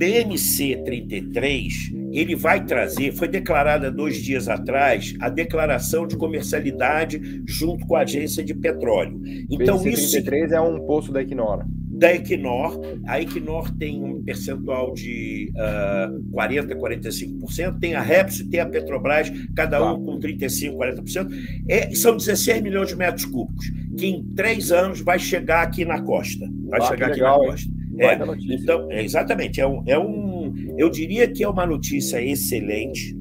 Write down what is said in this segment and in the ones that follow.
DMC 33 ele vai trazer, foi declarada dois dias atrás, a declaração de comercialidade junto com a agência de petróleo. Então BC isso 33 é um poço da Equinor. Da Equinor, a Equinor tem um percentual de uh, 40, 45%, tem a Repsol, tem a Petrobras, cada um tá. com 35, 40%. É, são 16 milhões de metros cúbicos, que em três anos vai chegar aqui na costa. Vai ah, chegar aqui legal, na costa. É, então, exatamente. É um, é um, eu diria que é uma notícia excelente.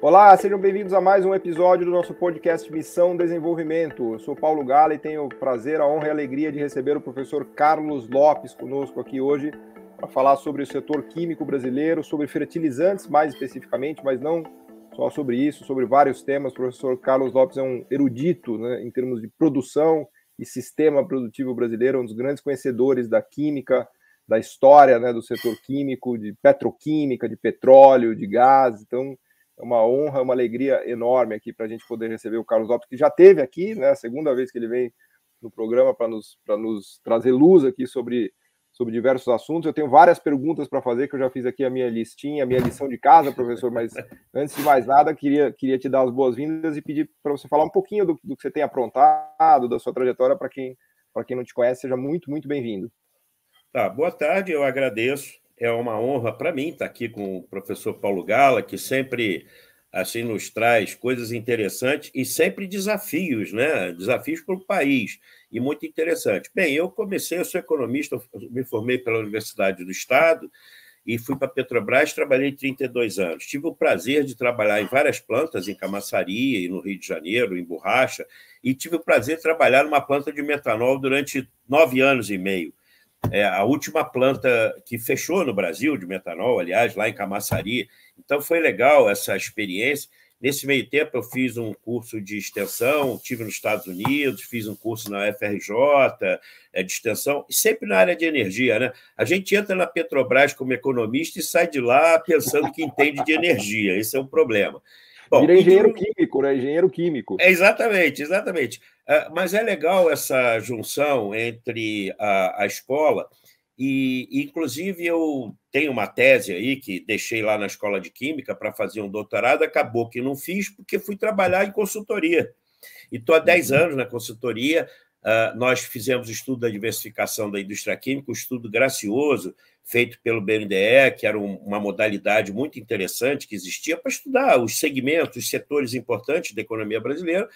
Olá, sejam bem-vindos a mais um episódio do nosso podcast Missão Desenvolvimento. Eu sou Paulo Gala e tenho o prazer, a honra e a alegria de receber o professor Carlos Lopes conosco aqui hoje para falar sobre o setor químico brasileiro, sobre fertilizantes mais especificamente, mas não só sobre isso, sobre vários temas. O professor Carlos Lopes é um erudito né, em termos de produção e sistema produtivo brasileiro, um dos grandes conhecedores da química, da história né, do setor químico, de petroquímica, de petróleo, de gás. Então, é uma honra, uma alegria enorme aqui para a gente poder receber o Carlos Lopes, que já teve aqui, né, a segunda vez que ele vem no programa para nos, nos trazer luz aqui sobre sobre diversos assuntos. Eu tenho várias perguntas para fazer, que eu já fiz aqui a minha listinha, a minha lição de casa, professor, mas antes de mais nada, queria, queria te dar as boas-vindas e pedir para você falar um pouquinho do, do, que você tem aprontado, da sua trajetória, para quem, quem não te conhece, seja muito, muito bem-vindo. Tá, boa tarde, eu agradeço. É uma honra para mim estar aqui com o professor Paulo Gala, que sempre assim nos traz coisas interessantes e sempre desafios, né? Desafios para o país e muito interessante. Bem, eu comecei, eu sou economista, me formei pela Universidade do Estado e fui para a Petrobras, trabalhei 32 anos. Tive o prazer de trabalhar em várias plantas, em Camaçaria e no Rio de Janeiro, em Borracha, e tive o prazer de trabalhar numa planta de metanol durante nove anos e meio. É a última planta que fechou no Brasil de metanol, aliás, lá em Camaçari, então foi legal essa experiência. Nesse meio tempo eu fiz um curso de extensão, tive nos Estados Unidos, fiz um curso na FRJ é, de extensão, sempre na área de energia, né? A gente entra na Petrobras como economista e sai de lá pensando que entende de energia. Esse é um problema. Bom, Vira engenheiro químico, né? Engenheiro químico. É, exatamente, exatamente. É, mas é legal essa junção entre a, a escola e, inclusive, eu tenho uma tese aí que deixei lá na escola de Química para fazer um doutorado, acabou que não fiz, porque fui trabalhar em consultoria. E estou há 10 uhum. anos na consultoria. Ah, nós fizemos estudo da diversificação da indústria química, um estudo gracioso, feito pelo BNDE, que era uma modalidade muito interessante que existia para estudar os segmentos, os setores importantes da economia brasileira.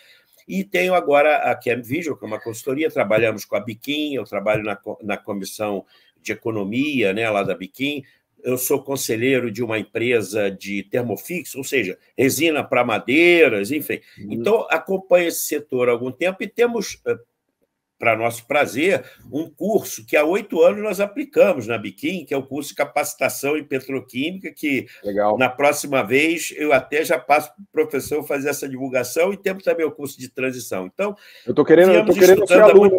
E tenho agora a Cam Visual, que é uma consultoria, trabalhamos com a Biquim, eu trabalho na, na comissão de economia, né, lá da Biquim, eu sou conselheiro de uma empresa de termofixo, ou seja, resina para madeiras, enfim. Uhum. Então, acompanho esse setor há algum tempo e temos, eh, para nosso prazer, um curso que há oito anos nós aplicamos na Biquim, que é o curso de capacitação em petroquímica, que Legal. na próxima vez eu até já passo para o professor fazer essa divulgação e temos também o curso de transição. Então, eu estou querendo, eu tô querendo ser aluno.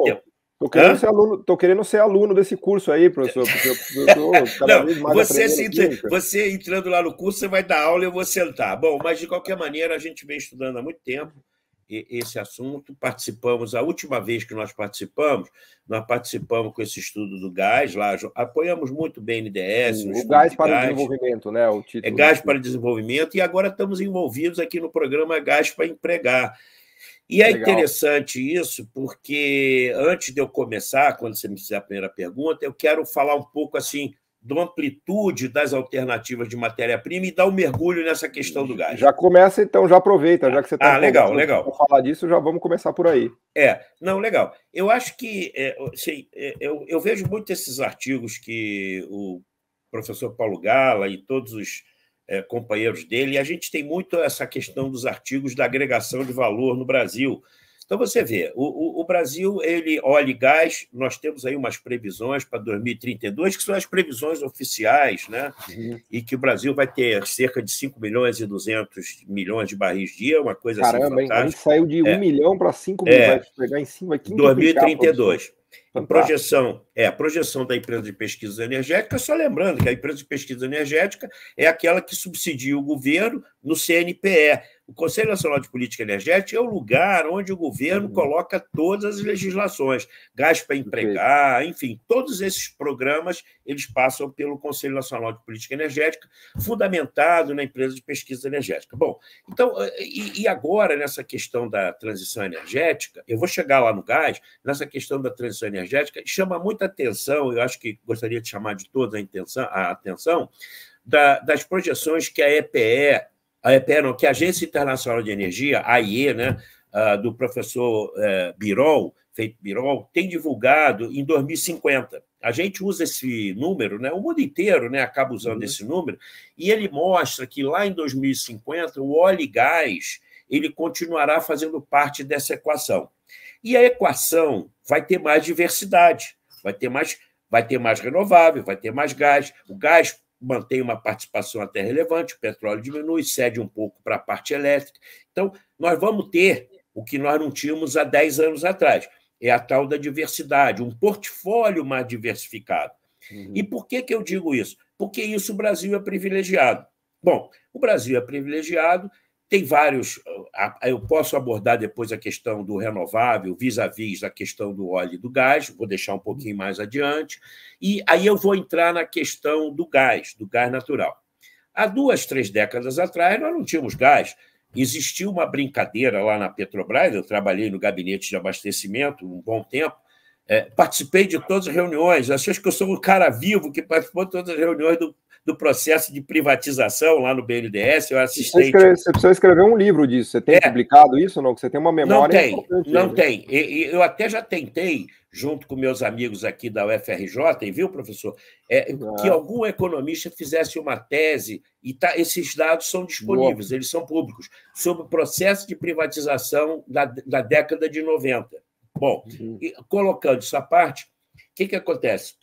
Tô querendo, ser aluno, tô querendo ser aluno desse curso aí, professor. Não, você, se, você entrando lá no curso, você vai dar aula e eu vou sentar. Bom, mas de qualquer maneira, a gente vem estudando há muito tempo esse assunto. Participamos, a última vez que nós participamos, nós participamos com esse estudo do gás lá, apoiamos muito bem BNDES. NDS. O, gás para o desenvolvimento, né? O título. É gás para desenvolvimento, e agora estamos envolvidos aqui no programa Gás para Empregar e é interessante isso, porque antes de eu começar, quando você me fizer a primeira pergunta, eu quero falar um pouco assim da amplitude das alternativas de matéria-prima e dar um mergulho nessa questão do gás. Já começa, então, já aproveita, já que você está ah, legal, legal. Para falar disso, já vamos começar por aí. É, não, legal. Eu acho que é, assim, é, eu, eu vejo muito esses artigos que o professor Paulo Gala e todos os é, companheiros dele. E a gente tem muito essa questão dos artigos da agregação de valor no Brasil. Então, você vê, o, o, o Brasil, ele olha e gás, nós temos aí umas previsões para 2032, que são as previsões oficiais, né? Uhum. E que o Brasil vai ter cerca de 5 milhões e 200 milhões de barris dia, uma coisa Caramba, assim. Caramba, a gente saiu de é, 1 milhão para 5 milhões, é. pegar em cima aqui. 2032. A projeção é a projeção da empresa de pesquisa energética, só lembrando que a empresa de pesquisa energética é aquela que subsidia o governo no CNPE. O Conselho Nacional de Política Energética é o lugar onde o governo uhum. coloca todas as legislações, gás para empregar, enfim, todos esses programas eles passam pelo Conselho Nacional de Política Energética, fundamentado na empresa de pesquisa energética. Bom, então, e, e agora nessa questão da transição energética, eu vou chegar lá no gás, nessa questão da transição energética energética, chama muita atenção, eu acho que gostaria de chamar de toda a, atenção, da, das projeções que a EPE, a EPE não, que a Agência Internacional de Energia, a IE, né, do professor é, Birol, feito Birol, tem divulgado em 2050. A gente usa esse número, né? o mundo inteiro né, acaba usando uhum. esse número, e ele mostra que lá em 2050 o óleo e gás ele continuará fazendo parte dessa equação. E a equação vai ter mais diversidade, vai ter mais, vai ter mais renovável, vai ter mais gás. O gás mantém uma participação até relevante, o petróleo diminui, cede um pouco para a parte elétrica. Então, nós vamos ter o que nós não tínhamos há 10 anos atrás. É a tal da diversidade, um portfólio mais diversificado. Uhum. E por que, que eu digo isso? Porque isso o Brasil é privilegiado. Bom, o Brasil é privilegiado tem vários. Eu posso abordar depois a questão do renovável, vis-à-vis da a questão do óleo e do gás, vou deixar um pouquinho mais adiante. E aí eu vou entrar na questão do gás, do gás natural. Há duas, três décadas atrás, nós não tínhamos gás. Existiu uma brincadeira lá na Petrobras, eu trabalhei no gabinete de abastecimento um bom tempo, é, participei de todas as reuniões, acho que eu sou o cara vivo que participou de todas as reuniões do, do processo de privatização lá no BNDES, eu assisti. Você, você precisa escrever um livro disso, você tem é. publicado isso ou não? Você tem uma memória... Não tem, não né? tem. Eu até já tentei, junto com meus amigos aqui da UFRJ, viu, professor? É, Que ah. algum economista fizesse uma tese, e tá, esses dados são disponíveis, Boa. eles são públicos, sobre o processo de privatização da, da década de 90. Bom, uhum. e, colocando isso à parte, o que, que acontece?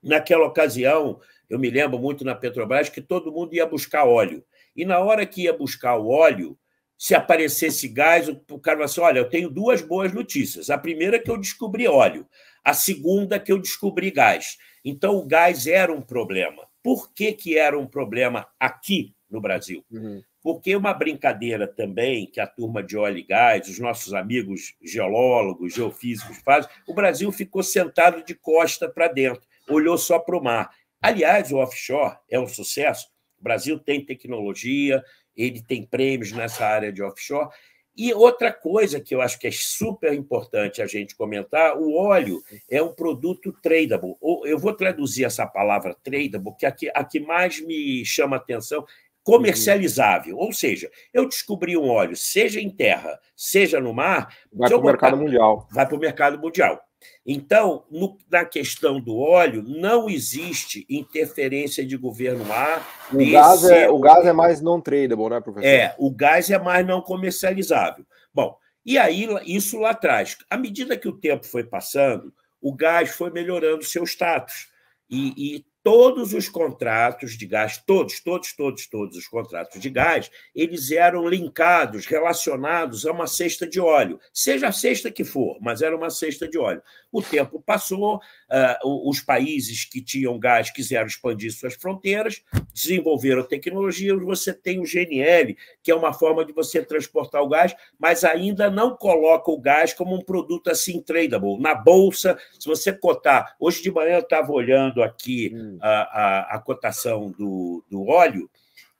Naquela ocasião, eu me lembro muito na Petrobras que todo mundo ia buscar óleo. E na hora que ia buscar o óleo, se aparecesse gás, o cara falou assim: olha, eu tenho duas boas notícias. A primeira é que eu descobri óleo, a segunda é que eu descobri gás. Então, o gás era um problema. Por que, que era um problema aqui no Brasil? Uhum. Porque uma brincadeira também que a turma de óleo e gás, os nossos amigos geólogos, geofísicos fazem, o Brasil ficou sentado de costa para dentro, olhou só para o mar. Aliás, o offshore é um sucesso. O Brasil tem tecnologia, ele tem prêmios nessa área de offshore. E outra coisa que eu acho que é super importante a gente comentar: o óleo é um produto tradable. Eu vou traduzir essa palavra tradable, que é a que mais me chama a atenção comercializável. Uhum. Ou seja, eu descobri um óleo, seja em terra, seja no mar. Vai para o mercado mundial. Vai para o mercado mundial. Então, no, na questão do óleo, não existe interferência de governo A. O, gás, é, o gás é mais não tradable, né, professor? É, o gás é mais não comercializável. Bom, e aí isso lá atrás. À medida que o tempo foi passando, o gás foi melhorando seu status. E, e todos os contratos de gás, todos, todos, todos, todos os contratos de gás, eles eram linkados, relacionados a uma cesta de óleo, seja a cesta que for, mas era uma cesta de óleo. O tempo passou, ah, os países que tinham gás quiseram expandir suas fronteiras, desenvolveram tecnologias, você tem o GNL, que é uma forma de você transportar o gás, mas ainda não coloca o gás como um produto assim tradable. Na bolsa, se você cotar, hoje de manhã eu estava olhando aqui hum a, a, a cotação do, do óleo,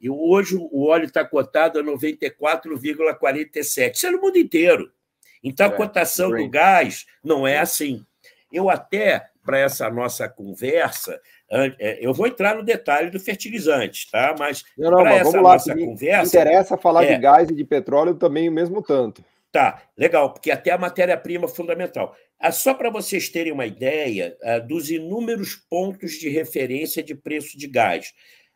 e hoje o óleo está cotado a 94,47. Isso é no mundo inteiro. Então, a é, cotação do gás não é assim. Eu até, para essa nossa conversa, é, eu vou entrar no detalhe do fertilizante, tá? Mas, não, não, mas vamos lá, nossa conversa. Interessa falar é... de gás e de petróleo também o mesmo tanto. Tá, legal, porque até a matéria-prima é fundamental. Ah, só para vocês terem uma ideia ah, dos inúmeros pontos de referência de preço de gás.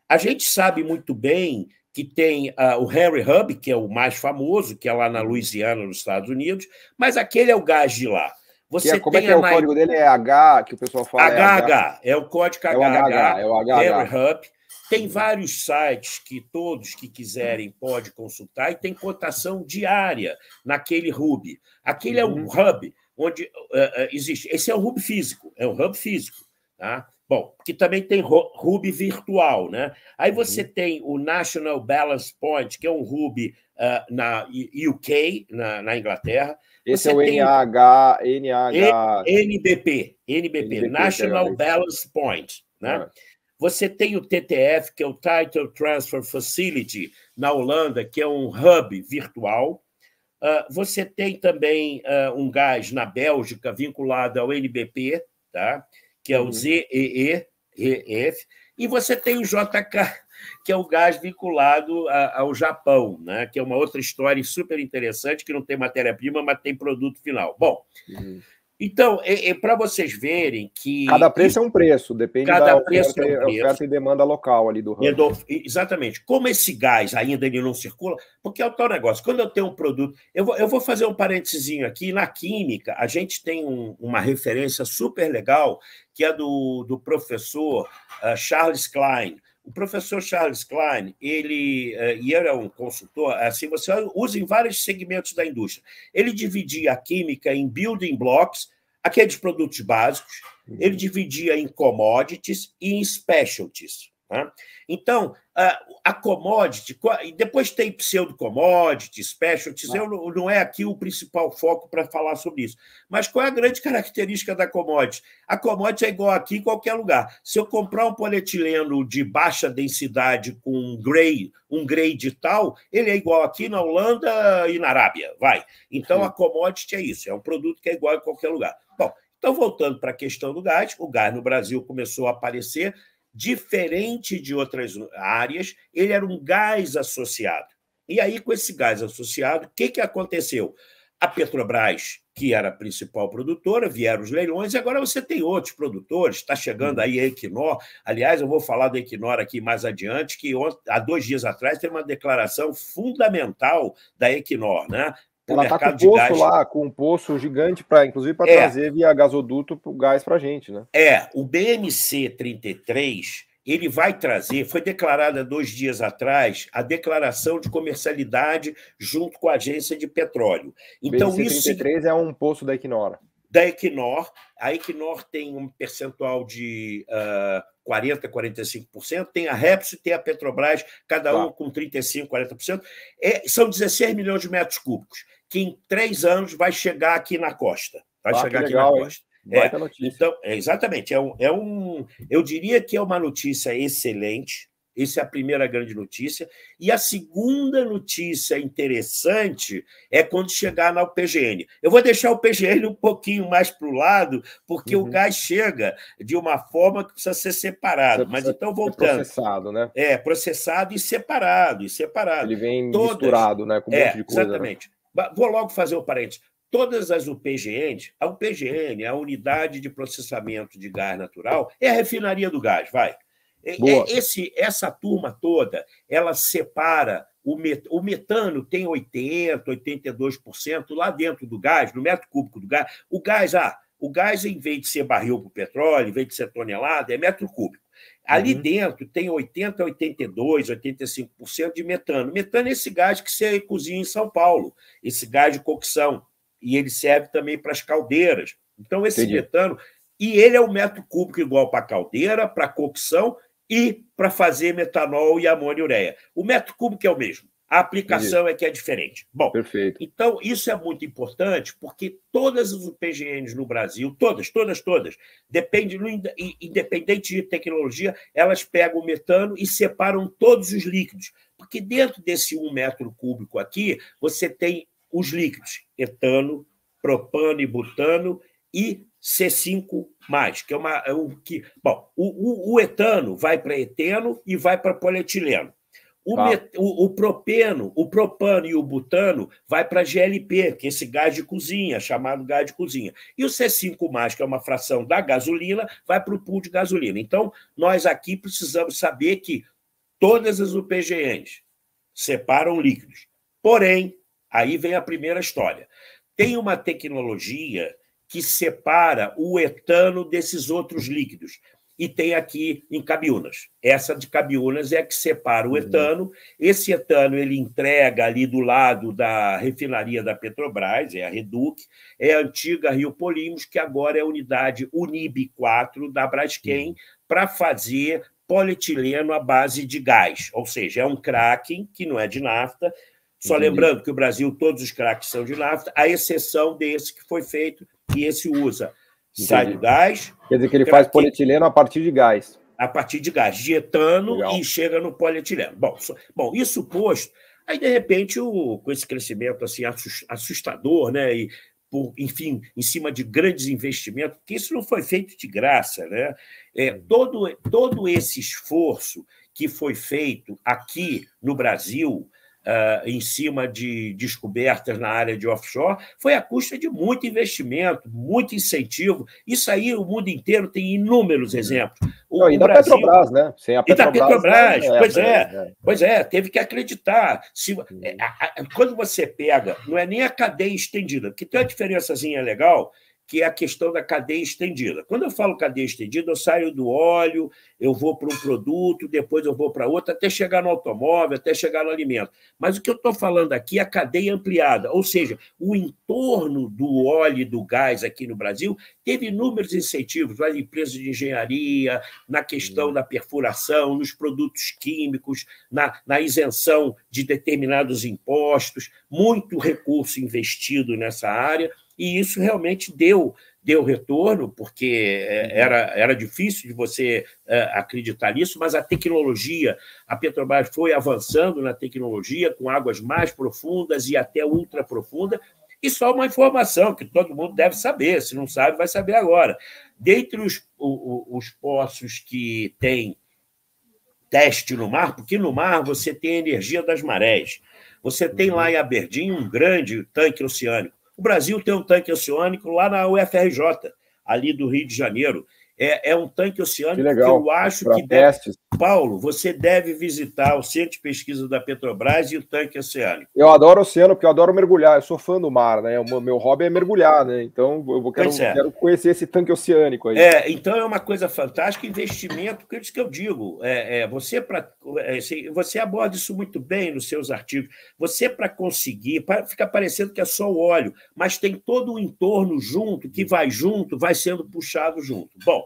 A gente sabe muito bem que tem ah, o Henry Hub, que é o mais famoso, que é lá na Louisiana, nos Estados Unidos, mas aquele é o gás de lá. É, Você é, como é que é o código dele? É H, que o pessoal fala? HH, é, H, é o código HH. É o HH, é o HH. Henry Hub. Tem vários sites que todos que quiserem pode consultar e tem cotação diária naquele hub. Aquele é um uhum. hub onde uh, existe. Esse é o hub físico, é um hub físico. Tá? Bom, que também tem hub virtual, né? Aí uhum. você uhum. tem o National Balance Point, que é um hub uh, eh, na UK, na, na Inglaterra. Esse você é o NH, NH... NBP, NBP, NBP National Balance Point, né? Uhum. Você tem o TTF, que é o Title Transfer Facility, na Holanda, que é um hub virtual. Ah, você tem também ah, um gás na Bélgica vinculado ao NBP, tá? que é o uhum. ZEEF, e você tem o JK, que é o gás vinculado ah, ao Japão, né? que é uma outra história super interessante, que não tem matéria-prima, mas tem produto final. Bom, uhum. Então, é, é para vocês verem que. Cada preço é um preço, depende da é oferta, é um oferta, e demanda local ali do é ramo. exatamente. Como esse gás ainda ele não circula, porque é o tal negócio. Quando eu tenho um produto. Eu vou, eu vou fazer um parentezinho aqui. Na química, a gente tem um, uma referência super legal, que é do, do professor uh, Charles Klein o professor Charles Klein, ele, eh, e ele é um consultor, assim, você usa em vários segmentos da indústria. Ele dividia a química em building blocks, aqueles produtos básicos, ele uhum. dividia em commodities e em specialties. Né? Então, ah, a commodity, e depois tem pseudo-commodity, specialties, eu, não, é aqui o principal foco para falar sobre isso. Mas qual é a grande característica da commodity? A commodity é igual aqui em qualquer lugar. Se eu comprar um polietileno de baixa densidade com um grade, um tal, ele é igual aqui na Holanda e na Arábia, vai. Então, a commodity é isso, é um produto que é igual em qualquer lugar. Bom, então, voltando para a questão do gás, o gás no Brasil começou a aparecer Diferente de outras áreas, ele era um gás associado. E aí, com esse gás associado, o que, que aconteceu? A Petrobras, que era a principal produtora, vieram os leilões, e agora você tem outros produtores, está chegando aí a Equinor. Aliás, eu vou falar da Equinor aqui mais adiante, que há dois dias atrás tem uma declaração fundamental da Equinor, né? Ela está com um poço lá, com um poço gigante, para inclusive para é. trazer via gasoduto o gás para a gente. Né? É, o BMC 33 ele vai trazer, foi declarada dois dias atrás, a declaração de comercialidade junto com a agência de petróleo. Então, BMC isso. 33 é um poço da Equinor. Da Equinor. A Equinor tem um percentual de uh, 40%, 45%, tem a Repsol e tem a Petrobras, cada tá. um com 35%, 40%. É, são 16 milhões de metros cúbicos que em três anos vai chegar aqui na costa. Vai ah, chegar aqui legal, na costa. É, então, é, exatamente. É um, é um, eu diria que é uma notícia excelente. Essa é a primeira grande notícia. E a segunda notícia interessante é quando chegar na UPGN. Eu vou deixar o PGN um pouquinho mais para o lado, porque uhum. o gás chega de uma forma que precisa ser separado. Precisa Mas então, voltando. processado, né? É, processado e separado, e separado. Ele vem Todas... misturado, né? Com um é, monte de coisa. Né? Exatamente. Né? Vou logo fazer o um parênteses. Todas as UPGNs, a UPGN, a Unidade de Processamento de Gás Natural, é a refinaria do gás, vai. É, é Boa. Esse, essa turma toda, ela separa o, met, o metano tem 80, 82% lá dentro do gás, no metro cúbico do gás. O gás, ah, o gás, em vez de ser barril para o petróleo, em vez de ser tonelada, é metro cúbico. Ali uhum. dentro tem 80%, 82%, 85% de metano. Metano é esse gás que você cozinha em São Paulo, esse gás de cocção. E ele serve também para as caldeiras. Então, esse Entendi. metano. E ele é um metro cúbico igual para caldeira, para cocção e para fazer metanol e amônia e ureia. O metro cúbico é o mesmo a aplicação Entendi. é que é diferente. Bom, Perfeito. então isso é muito importante porque todas as UPGNs no Brasil, todas, todas, todas, depende, independente de tecnologia, elas pegam o metano e separam todos os líquidos. Porque dentro desse um metro cúbico aqui, você tem os líquidos: etano, propano e butano e C5, que é uma. É um, que, bom, o, o, o etano vai para eteno e vai para polietileno o, tá. met, o, o, propeno, o propano e o butano vai para GLP, que é esse gás de cozinha, chamado gás de cozinha. E o C5+, que é uma fração da gasolina, vai para o pool de gasolina. Então, nós aqui precisamos saber que todas as UPGNs separam líquidos. Porém, aí vem a primeira história. Tem uma tecnologia que separa o etano desses outros líquidos e tem aqui em Cabiunas. Essa de Cabiunas é a que separa o uhum. etano. Esse etano ele entrega ali do lado da refinaria da Petrobras, é a Reduc, é a antiga Rio Polimos, que agora é a unidade Unib 4 da Braskem, uhum. para fazer polietileno à base de gás, ou seja, é um cracking que não é de nafta. Só Entendi. lembrando que o Brasil, todos os cracks são de nafta, a exceção desse que foi feito, e esse usa sai do gás. Quer dizer que ele faz polietileno a partir de gás. A partir de gás, de etano Legal. e chega no polietileno. Bom, so, bom, isso posto, aí de repente, o, com esse crescimento assim assustador, né? E, por, enfim, em cima de grandes investimentos, que isso não foi feito de graça, né? É, hum. todo, todo esse esforço que foi feito aqui no Brasil, uh, em cima de descobertas na área de offshore foi à custa de muito investimento, muito incentivo. Isso aí o mundo inteiro tem inúmeros uhum. exemplos. O, Não, e da Brasil... Petrobras, né? Sem a Petrobras, e da Petrobras, né? pois é é, é, é, pois é, teve que acreditar. Se, uhum. é, a, a, quando você pega, não é nem a cadeia estendida, porque tem uma diferençazinha legal que é a questão da cadeia estendida. Quando eu falo cadeia estendida, eu saio do óleo, eu vou para um produto, depois eu vou para outro, até chegar no automóvel, até chegar no alimento. Mas o que eu estou falando aqui é a cadeia ampliada, ou seja, o entorno do óleo e do gás aqui no Brasil teve inúmeros incentivos nas empresas de engenharia, na questão da perfuração, nos produtos químicos, na, na isenção de determinados impostos, muito recurso investido nessa área e isso realmente deu deu retorno, porque é, uhum. era, era difícil de você é, acreditar nisso, mas a tecnologia, a Petrobras foi avançando na tecnologia, com águas mais profundas e até ultra profunda, e só uma informação que todo mundo deve saber, se não sabe, vai saber agora. Dentre os, os, os poços que tem teste no mar, porque no mar você tem a energia das marés. Você tem lá uhum. em Aberdeen um grande tanque oceânico. O Brasil tem um tanque oceânico lá na UFRJ, ali do Rio de Janeiro. É, é um tanque oceânico que, legal, que eu acho que deve, testes. Paulo, você deve visitar o Centro de Pesquisa da Petrobras e o Tanque Oceânico. Eu adoro oceano, porque eu adoro mergulhar. Eu sou fã do mar, né? O meu hobby é mergulhar, né? Então eu quero, é. quero conhecer esse tanque oceânico aí. É, então é uma coisa fantástica, investimento, que é isso que eu digo. É, é você, pra, é, assim, você aborda isso muito bem nos seus artigos. Você, para conseguir, fica parecendo que é só o óleo, mas tem todo o entorno junto, que vai junto, vai sendo puxado junto. Bom.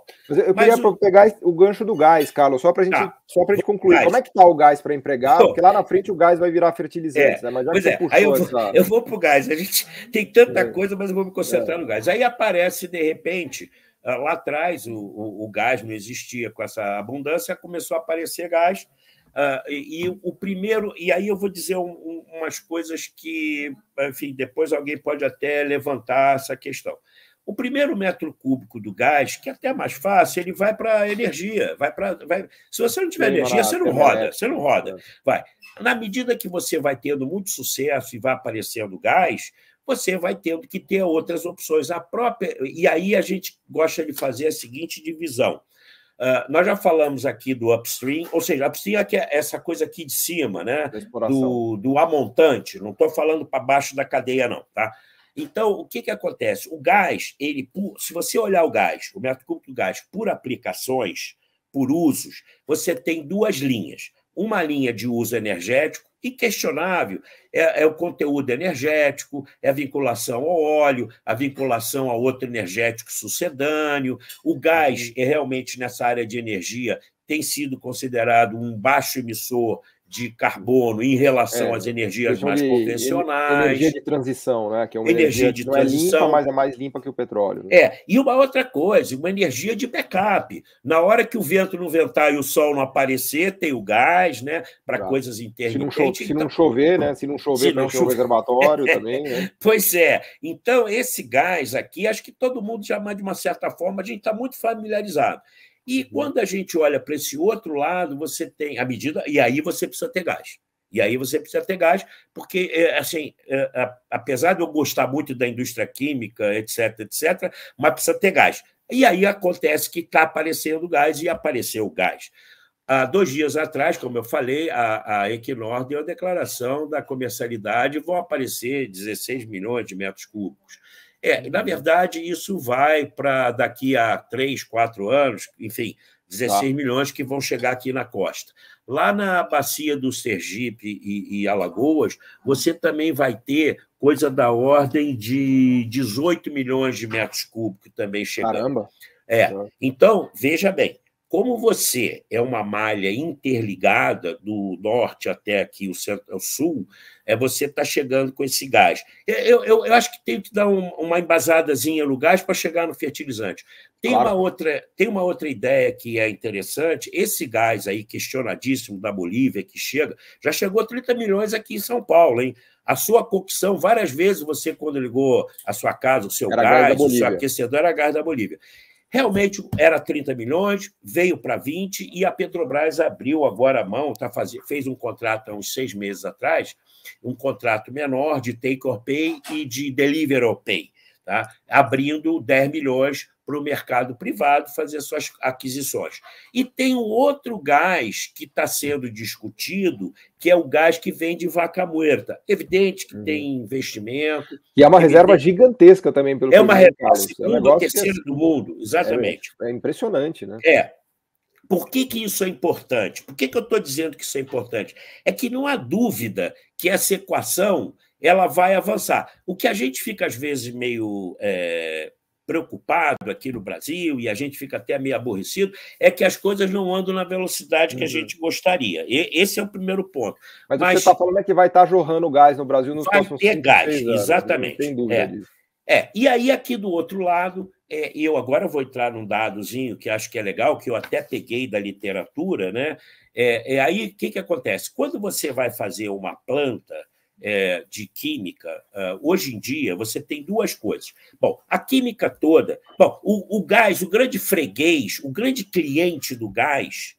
Mas eu queria pegar o gancho do gás, Carlos, só para a gente tá. só para gente concluir, como é que tá o gás para empregar? Porque lá na frente o gás vai virar fertilizante, é. né? Mas já pois é. Aí eu vou, essa... eu vou pro gás. A gente tem tanta é. coisa, mas eu vou me concentrar é. no gás. Aí aparece de repente ah, lá atrás o, o, o, gás não existia com essa abundância, começou a aparecer gás. Uh, e, e, o primeiro, e aí eu vou dizer um, um, umas coisas que, enfim, depois alguém pode até levantar essa questão. O primeiro metro cúbico do gás, que é até mais fácil, ele vai para energia, vai para vai... se você não tiver energia, você não é roda, você não roda. É. Vai. Na medida que você vai tendo muito sucesso e vai aparecendo gás, você vai tendo que ter outras opções. A própria e aí a gente gosta de fazer a seguinte divisão. Uh, nós já falamos aqui do upstream, ou seja, upstream é, é essa coisa aqui de cima, né? Do, do amontante. Não estou falando para baixo da cadeia, não, tá? Então, o que, que acontece? O gás, ele, se você olhar o gás, o metro cúbico do gás, por aplicações, por usos, você tem duas linhas. Uma linha de uso energético, questionável, é, é o conteúdo energético, é a vinculação ao óleo, a vinculação a outro energético sucedâneo. O gás, uhum. é realmente, nessa área de energia, tem sido considerado um baixo emissor de carbono em relação é, às energias mais de, convencionais. Energia de transição, né? Que é uma energia, energia de não transição. é limpa, mas é mais limpa que o petróleo. Né? É, e uma outra coisa, uma energia de backup. Na hora que o vento não ventar e o sol não aparecer, tem o gás, né? Para claro. coisas intermitentes. Se não, cho se não chover, né? Se não chover, tem chover. o reservatório também, né? Pois é. Então, esse gás aqui, acho que todo mundo já, de uma certa forma, a gente está muito familiarizado. E uhum. quando a gente olha para esse outro lado, você tem a medida, e aí você precisa ter gás. E aí você precisa ter gás, porque, é, assim, é, apesar de eu gostar muito da indústria química, etc., etc., mas precisa ter gás. E aí acontece que está aparecendo gás e apareceu o gás. Há dois dias atrás, como eu falei, a, a Equinor deu a declaração da comercialidade, vão aparecer 16 milhões de metros cúbicos. É, na verdade, isso vai para daqui a três, quatro anos, enfim, 16 tá. milhões que vão chegar aqui na costa. Lá na bacia do Sergipe e, e Alagoas, você também vai ter coisa da ordem de 18 milhões de metros cúbicos também chegando. Caramba! É. Tá. Então, veja bem, como você é uma malha interligada do norte até aqui, o, centro, o sul, é você está chegando com esse gás. Eu, eu, eu, acho que tenho que dar um, uma embasadazinha no gás para chegar no fertilizante. Tem, claro. uma outra, tem uma outra ideia que é interessante. Esse gás aí, questionadíssimo da Bolívia, que chega, já chegou a 30 milhões aqui em São Paulo, hein? A sua cocção, várias vezes você, quando ligou a sua casa, o seu era gás, gás o seu aquecedor, era gás da Bolívia. Realmente era 30 milhões, veio para 20 e a Petrobras abriu agora a mão, tá fazendo, fez um contrato há uns seis meses atrás, um contrato menor de take or pay e de deliver or pay, tá? abrindo 10 milhões para o mercado privado fazer suas aquisições. E tem um outro gás que está sendo discutido, que é o gás que vem de vaca muerta. Evidente que uhum. tem investimento. E é uma evidente... reserva gigantesca também, pelo É uma reserva segunda, é, é terceira do mundo, é exatamente. É, é, impressionante, né? É. Por que, que isso é importante? Por que, que eu estou dizendo que isso é importante? É que não há dúvida que essa equação ela vai avançar. O que a gente fica, às vezes, meio é, preocupado aqui no Brasil, e a gente fica até meio aborrecido, é que as coisas não andam na velocidade que uhum. a gente gostaria. E, esse é o primeiro ponto. Mas, Mas o que você está falando é que vai estar tá jorrando gás no Brasil nos próximos próximos Vai ter gás, né? exatamente. Não tem dúvida é. disso. É, e aí aqui do outro lado, é, eu agora vou entrar num dadozinho que acho que é legal, que eu até peguei da literatura, né? É, é aí o que, que acontece? Quando você vai fazer uma planta, é, de química, uh, hoje em dia, você tem duas coisas. Bom, a química toda. Bom, o, o gás, o grande freguês, o grande cliente do gás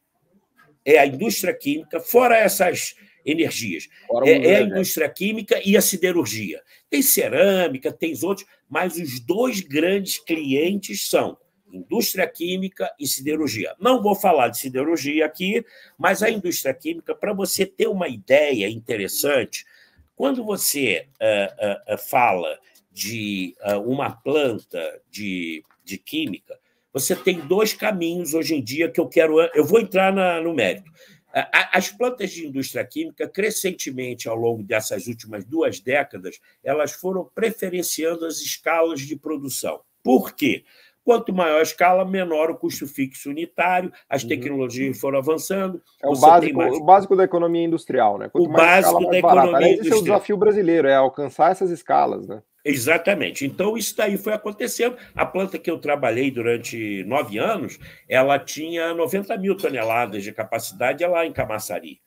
é a indústria química, fora essas energias. Fora é, é, a indústria química e a siderurgia. Tem cerâmica, tem outros, mas os dois grandes clientes são indústria química e siderurgia. Não vou falar de siderurgia aqui, mas a indústria química, para você ter uma ideia interessante quando você uh, uh, fala de uh, uma planta de, de química, você tem dois caminhos hoje em dia que eu quero. Eu vou entrar na, no mérito. As plantas de indústria química, crescentemente ao longo dessas últimas duas décadas, elas foram preferenciando as escalas de produção. Por quê? Quanto maior a escala, menor o custo fixo unitário, as uhum. tecnologias uhum. foram avançando. É o básico, mais... o básico da economia industrial, né? Quanto o básico escala, da economia Esse industrial. Esse é o desafio brasileiro, é alcançar essas escalas, né? Exatamente. Então, isso daí foi acontecendo. A planta que eu trabalhei durante nove anos, ela tinha 90 mil toneladas de capacidade lá em Camaçari.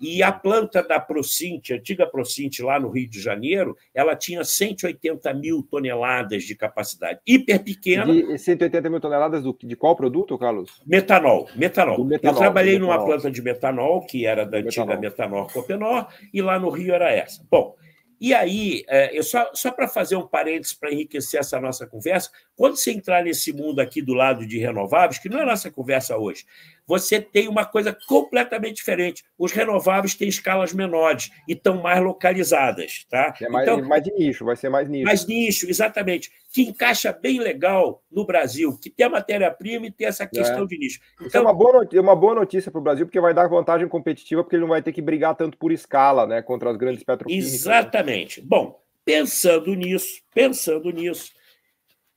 E a planta da Procinte, antiga Procinte, lá no Rio de Janeiro, ela tinha 180 mil toneladas de capacidade. Hiper pequena. De 180 mil toneladas do, de qual produto, Carlos? Metanol. Metanol. metanol Eu trabalhei metanol. numa planta de metanol, que era da antiga metanol. Metanor Copenor, e lá no Rio era essa. Bom, e aí, é, eu só, só para fazer um parênteses para enriquecer essa nossa conversa, quando você entrar nesse mundo aqui do lado de renováveis, que não é a nossa conversa hoje, você tem uma coisa completamente diferente. Os renováveis têm escalas menores e estão mais localizadas. Tá? É mais, então, mais nicho, vai ser mais nicho. Mais nicho, exatamente. Que encaixa bem legal no Brasil, que tem a matéria-prima e tem essa é. questão é. de nicho. Então, Isso é então uma boa notícia, para o Brasil, porque vai dar vantagem competitiva, porque ele não vai ter que brigar tanto por escala né, contra as grandes petroquímicas. Né? Exatamente. Né? Bom, pensando nisso, pensando nisso,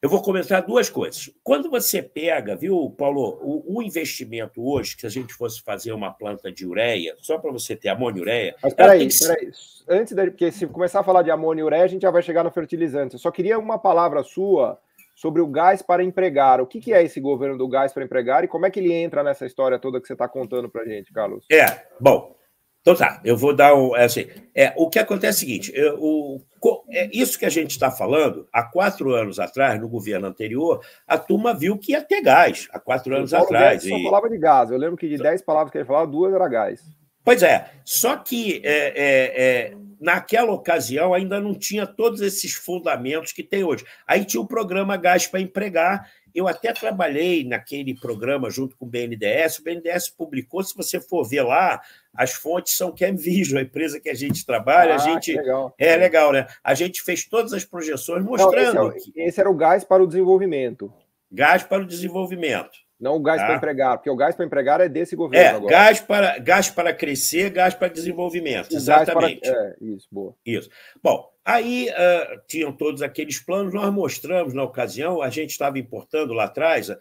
eu vou comentar duas coisas. Quando você pega, viu, Paulo, o, o investimento hoje, que se a gente fosse fazer uma planta de ureia, só para você ter amônio e ureia. Mas peraí, que... peraí. Antes da. Porque se começar a falar de amônio e ureia, a gente já vai chegar no fertilizante. Eu só queria uma palavra sua sobre o gás para empregar. O que, que é esse governo do gás para empregar e como é que ele entra nessa história toda que você está contando para a gente, Carlos? É, bom, então tá, eu vou dar um. É assim, é, o que acontece é o seguinte: eu, o, é, isso que a gente está falando, há quatro anos atrás, no governo anterior, a turma viu que ia ter gás, há quatro anos atrás. Guedes e... só falava de gás, eu lembro que de dez palavras que ele falava, duas era gás. Pois é, só que é, é, é, naquela ocasião ainda não tinha todos esses fundamentos que tem hoje. Aí tinha o programa Gás para Empregar, eu até trabalhei naquele programa junto com o BNDES. O BNDES publicou, se você for ver lá, as fontes são CamVision, é a empresa que a gente trabalha. Ah, a gente legal. É legal, né? A gente fez todas as projeções mostrando. Não, esse, é, esse, era o gás para o desenvolvimento. Gás para o desenvolvimento. Não o gás tá? para empregar, porque o gás para empregar é desse governo. É, agora. Gás, para, gás para crescer, gás para desenvolvimento. O exatamente. Para, é, isso, boa. Isso. Bom, Aí uh, tinham todos aqueles planos, nós mostramos na ocasião, a gente estava importando lá atrás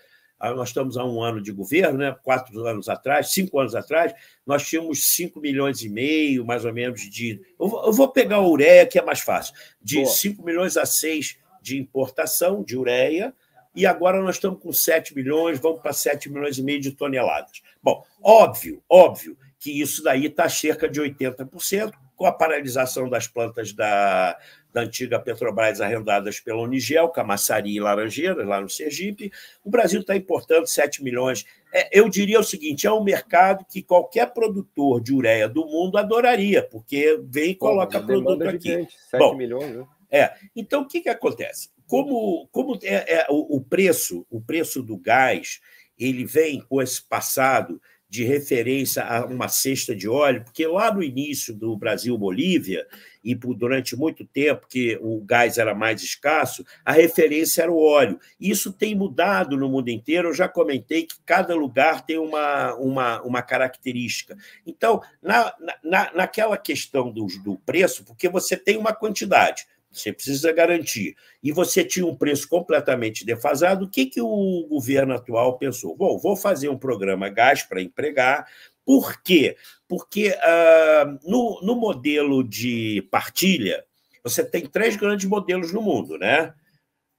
nós estamos há um ano de governo, né? quatro anos atrás, cinco anos atrás, nós tínhamos 5 milhões e meio, mais ou menos, de. Eu vou pegar a ureia, que é mais fácil, de Boa. 5 milhões a 6 de importação de ureia, e agora nós estamos com 7 milhões, vamos para 7 milhões e meio de toneladas. Bom, óbvio, óbvio que isso daí está cerca de 80%, com a paralisação das plantas da, da antiga Petrobras arrendadas pela Unigel, Camaçari e Laranjeiras, lá no Sergipe. O Brasil está importando 7 milhões. É, eu diria o seguinte: é um mercado que qualquer produtor de ureia do mundo adoraria, porque vem e coloca produto é aqui. Evidente, 7 Bom, milhões, né? É. Então, o que, que acontece? Como, como é, é, o, o preço, o preço do gás, ele vem com esse passado de referência a uma cesta de óleo, porque lá no início do Brasil-Bolívia, e por, durante muito tempo que o gás era mais escasso, a referência era o óleo. Isso tem mudado no mundo inteiro, eu já comentei que cada lugar tem uma, uma, uma característica. Então, na, na, naquela questão do, do preço, porque você tem uma quantidade, você precisa garantir. E você tinha um preço completamente defasado. O que, que o governo atual pensou? Bom, vou fazer um programa gás para empregar, porque porque uh, no, no modelo de partilha, você tem três grandes modelos no mundo, né?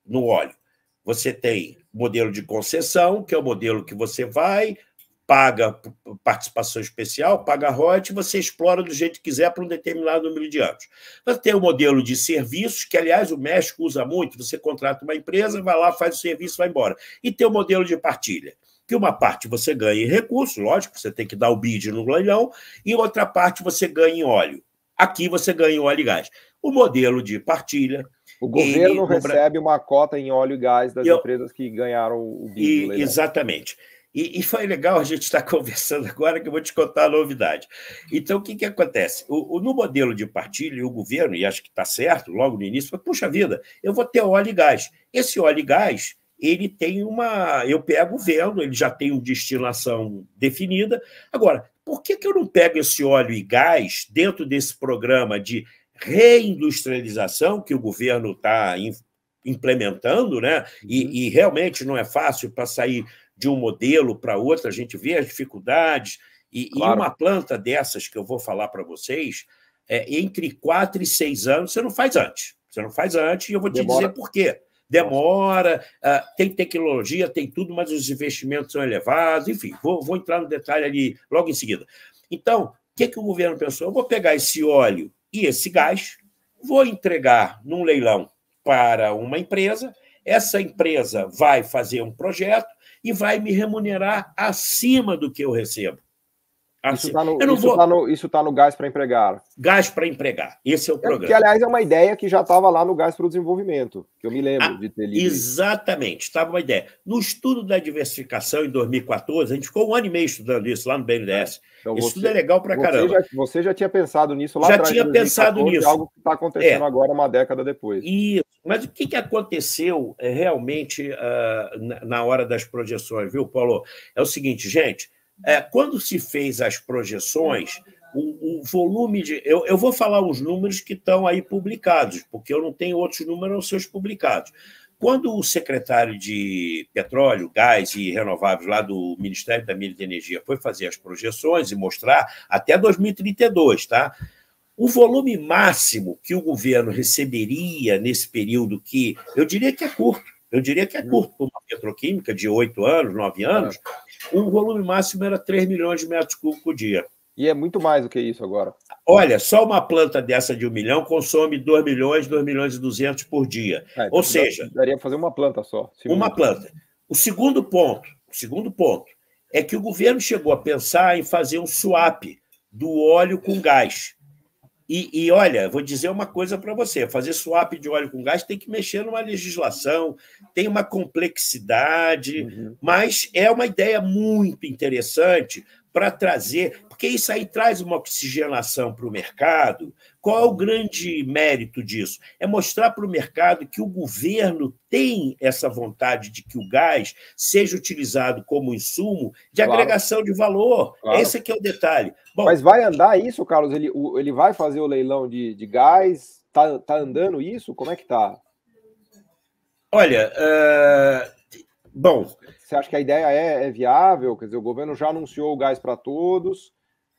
No óleo. Você tem o modelo de concessão, que é o modelo que você vai, paga participação especial, paga royalties, você explora do jeito que quiser para um determinado número de anos. Você tem o modelo de serviços, que, aliás, o México usa muito, você contrata uma empresa, vai lá, faz o serviço, vai embora. E tem o modelo de partilha que uma parte você ganha em recurso, lógico, você tem que dar o bid no leilão, e outra parte você ganha em óleo. Aqui você ganha em óleo e gás. O modelo de partilha. O governo ele... recebe uma cota em óleo e gás das Eu... empresas que ganharam o bid. E, exatamente. E, e, foi legal a gente estar tá conversando agora, que eu vou te contar a novidade. Então, o que, que acontece? O, o no modelo de partilha, o governo, e acho que está certo, logo no início, puxa vida, eu vou ter óleo e gás. Esse óleo e gás ele tem uma. Eu pego vendo, ele já tem uma destinação definida. Agora, por que, que eu não pego esse óleo e gás dentro desse programa de reindustrialização que o governo está implementando, né? E, uhum. e, realmente não é fácil para sair de um modelo para outro, a gente vê as dificuldades. E, claro. e uma planta dessas que eu vou falar para vocês, é, entre quatro e seis anos, você não faz antes. Você não faz antes, e eu vou te Demora. dizer por quê demora, ah, tem tecnologia, tem tudo, mas os investimentos são elevados, enfim, vou, vou entrar no detalhe ali logo em seguida. Então, o que, que o governo pensou? Eu vou pegar esse óleo e esse gás, vou entregar num leilão para uma empresa, essa empresa vai fazer um projeto e vai me remunerar acima do que eu recebo. Assim, isso está no, isso vou... tá no, isso tá no Gás para Empregar. Gás para Empregar, esse é o é, programa. que, aliás, é uma ideia que já estava lá no Gás para o Desenvolvimento, que eu me lembro ah, de ter lido. Exatamente, estava uma ideia. No estudo da diversificação, em 2014, a gente ficou um ano e meio estudando isso lá no BNDES. É. Então, isso tudo é legal para caramba. Já, você já tinha pensado nisso lá já atrás? Já tinha pensado nisso. Algo que está acontecendo é. agora, uma década depois. Isso. Mas o que, que aconteceu eh, realmente uh, na hora das projeções, viu, Paulo? É o seguinte, gente é, quando se fez as projeções, o, o volume de. Eu, eu, vou falar os números que estão aí publicados, porque eu não tenho outros números aos seus publicados. Quando o secretário de Petróleo, Gás e Renováveis lá do Ministério da Minas e Energia foi fazer as projeções e mostrar até 2032, tá? O volume máximo que o governo receberia nesse período que eu diria que é curto, eu diria que é curto para uma petroquímica de oito anos, nove anos, o volume máximo era 3 milhões de metros cúbicos por dia. E é muito mais do que isso agora. Olha, só uma planta dessa de 1 milhão consome 2 milhões, 2 milhões e 200 por dia. É, então Ou seja... Daria para fazer uma planta só. Uma planta. O segundo ponto, o segundo ponto é que o governo chegou a pensar em fazer um swap do óleo com gás. E, e, olha, vou dizer uma coisa para você: fazer swap de óleo com gás tem que mexer numa legislação, tem uma complexidade, uhum. mas é uma ideia muito interessante para trazer, porque isso aí traz uma oxigenação para o mercado, qual é o grande mérito disso? É mostrar para o mercado que o governo tem essa vontade de que o gás seja utilizado como insumo de claro. agregação de valor. Claro. Esse é que é o detalhe. Bom, Mas vai andar isso, Carlos? Ele, ele vai fazer o leilão de, de gás? Está tá andando isso? Como é que está? Olha, uh, bom. Você acha que a ideia é, é viável? Quer dizer, o governo já anunciou o gás para todos,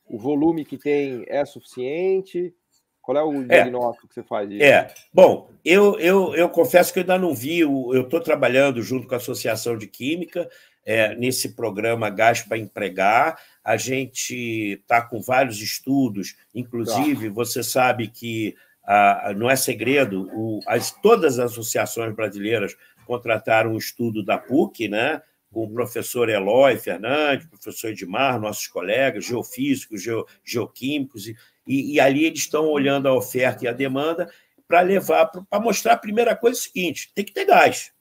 o volume que tem é suficiente? Qual é o é. diagnóstico é, que você faz É, bom, eu, eu, eu confesso que eu ainda não vi, eu estou trabalhando junto com a Associação de Química, é, nesse programa Gás para Empregar. A gente está com vários estudos, inclusive, tá. você sabe que ah, não é segredo, o, as, todas as associações brasileiras contrataram um estudo da PUC, né? com o professor Eloy Fernandes, professor Edmar, nossos colegas, geofísicos, geo, geoquímicos, e, e, e ali eles estão olhando a oferta e a demanda para levar, para mostrar a primeira coisa é seguinte: tem que ter gás,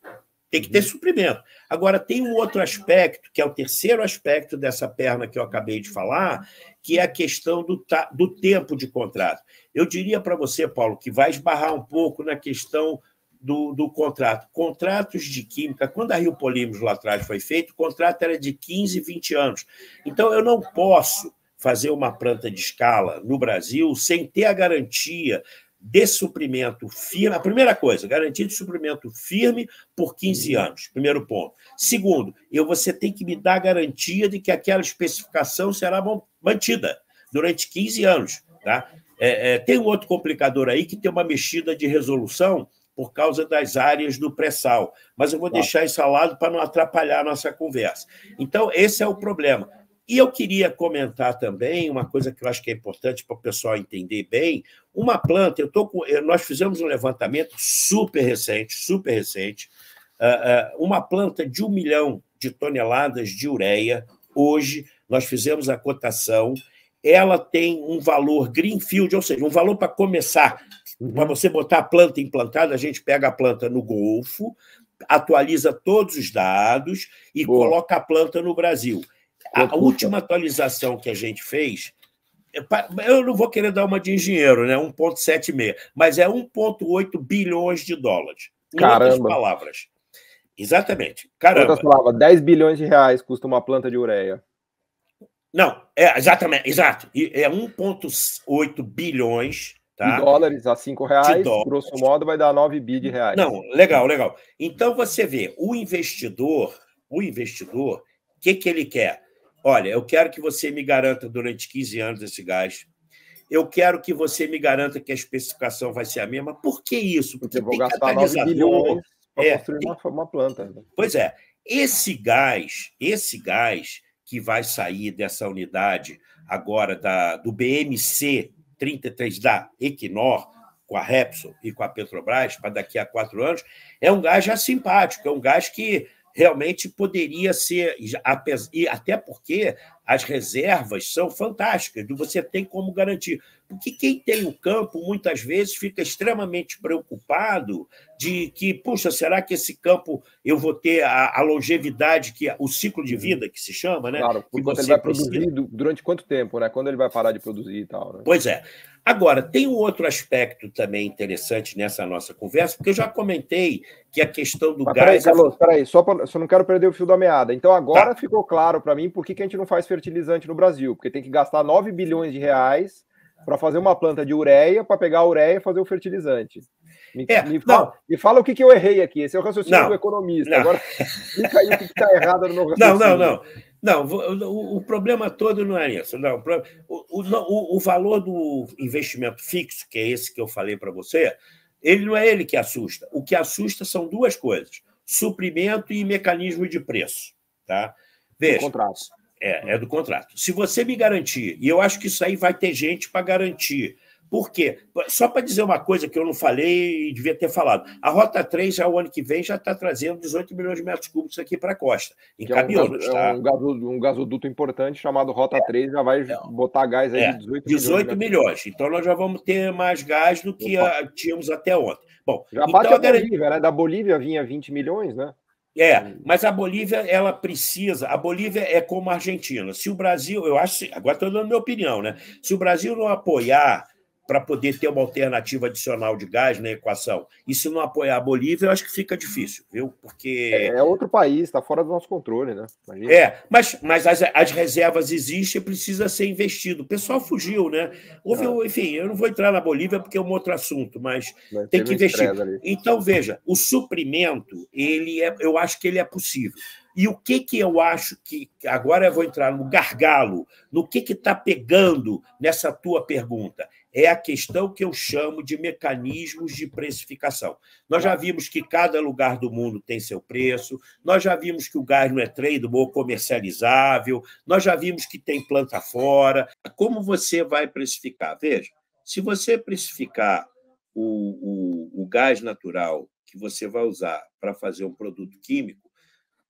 tem que ter uhum. suprimento. Agora, tem um outro aspecto, que é o terceiro aspecto dessa perna que eu acabei de falar, que é a questão do, do tempo de contrato. Eu diria para você, Paulo, que vai esbarrar um pouco na questão do, do, contrato. Contratos de química, quando a Rio Polímeros lá atrás foi feito, o contrato era de 15, 20 anos. Então, eu não posso fazer uma planta de escala no Brasil sem ter a garantia de suprimento firme. A primeira coisa, garantia de suprimento firme por 15 uhum. anos, primeiro ponto. Segundo, eu, você tem que me dar garantia de que aquela especificação será mantida durante 15 anos. Tá? É, é, tem um outro complicador aí que tem uma mexida de resolução por causa das áreas do pré-sal, mas eu vou tá. deixar isso ao lado para não atrapalhar a nossa conversa. Então, esse é o problema e eu queria comentar também uma coisa que eu acho que é importante para o pessoal entender bem. Uma planta, eu tô com, eh, nós fizemos um levantamento super recente, super recente. Ah, ah, uma planta de um milhão de toneladas de ureia, hoje nós fizemos a cotação, ela tem um valor greenfield, ou seja, um valor para começar. Uhum. Para você botar a planta implantada, a gente pega a planta no Golfo, atualiza todos os dados e Boa. coloca a planta no Brasil a última atualização que a gente fez, é eu não vou querer dar uma de engenheiro, né? 1,76, mas é 1,8 bilhões de dólares. Em Caramba. outras palavras. Exatamente. Caramba. Em outras palavras, 10 bilhões de reais custa uma planta de ureia. Não, é exatamente, exato. É 1,8 bilhões Tá? dólares a 5 reais, dólares. grosso modo, vai dar 9 bi de reais. Não, legal, legal. Então você vê, o investidor, o investidor, o que, que ele quer? Olha, eu quero que você me garanta durante 15 anos esse gás. Eu quero que você me garanta que a especificação vai ser a mesma. Por que isso? Porque, gastar 9 bilhões Para é, construir uma, uma planta. Né? Pois é. Esse gás, esse gás que vai sair dessa unidade agora da, do BMC 33 da Equinor, com a Repsol e com a Petrobras, para daqui a quatro anos, é um gás já simpático, é um gás que realmente poderia ser, e até porque as reservas são fantásticas, você tem como garantir. Porque quem tem o campo, muitas vezes, fica extremamente preocupado de que, puxa, será que esse campo eu vou ter a, a longevidade, que o ciclo de vida que se chama, né? Claro, porque ele vai precisa. produzir durante quanto tempo, né? Quando ele vai parar de produzir e tal. Né? Pois é. Agora, tem um outro aspecto também interessante nessa nossa conversa, porque eu já comentei que a questão do Mas gás. Peraí, é Carlos, peraí, só, pra, só não quero perder o fio da meada. Então, tá. agora tá. ficou claro para mim por que, que a gente não faz fertilizante no Brasil, porque tem que gastar 9 bilhões de reais para fazer uma planta de ureia, para pegar a ureia e fazer o fertilizante. Me, é, me, fala, me, fala, o que, que eu errei aqui. Esse é o raciocínio não, do economista. Não. Agora, fica aí o que está errado no meu raciocínio. Não, não, não. Não, o, o, problema todo não é isso. Não, o, o, o, valor do investimento fixo, que é esse que eu falei para você, ele não é ele que assusta. O que assusta são duas coisas: suprimento e mecanismo de preço. Tá? Veja, é, é uhum. do contrato. Se você me garantir, e eu acho que isso aí vai ter gente para garantir. Por quê? Só para dizer uma coisa que eu não falei e devia ter falado. A Rota 3, já o ano que vem, já está trazendo 18 milhões de metros cúbicos aqui para a costa, em que caminhões. É um, tá? É um, gasoduto, importante chamado Rota é, 3, já vai é, botar gás aí de 18, é, 18 milhões. Então nós já vamos ter mais gás do que a, tínhamos até ontem. Bom, já então, bate a Bolívia, né? Da Bolívia vinha 20 milhões, né? É, mas a Bolívia, ela precisa. A Bolívia é como a Argentina. Se o Brasil, eu acho, agora estou dando minha opinião, né? Se o Brasil não apoiar para poder ter uma alternativa adicional de gás na equação. E se não apoiar a Bolívia, eu acho que fica difícil, viu? Porque. É, é outro país, está fora do nosso controle, né? Imagina. É, mas, mas as, as reservas existem e precisa ser investido. O pessoal fugiu, né? Houve, é. Enfim, eu não vou entrar na Bolívia porque é um outro assunto, mas, mas tem que investir. Então, veja, o suprimento, ele é, eu acho que ele é possível. E o que, que eu acho que. Agora eu vou entrar no gargalo, no que está pegando nessa tua pergunta é a questão que eu chamo de mecanismos de precificação. Nós já vimos que cada lugar do mundo tem seu preço, nós já vimos que o gás não é tradable ou comercializável, nós já vimos que tem planta fora. Como você vai precificar? Veja, se você precificar o, o, o gás natural que você vai usar para fazer um produto químico,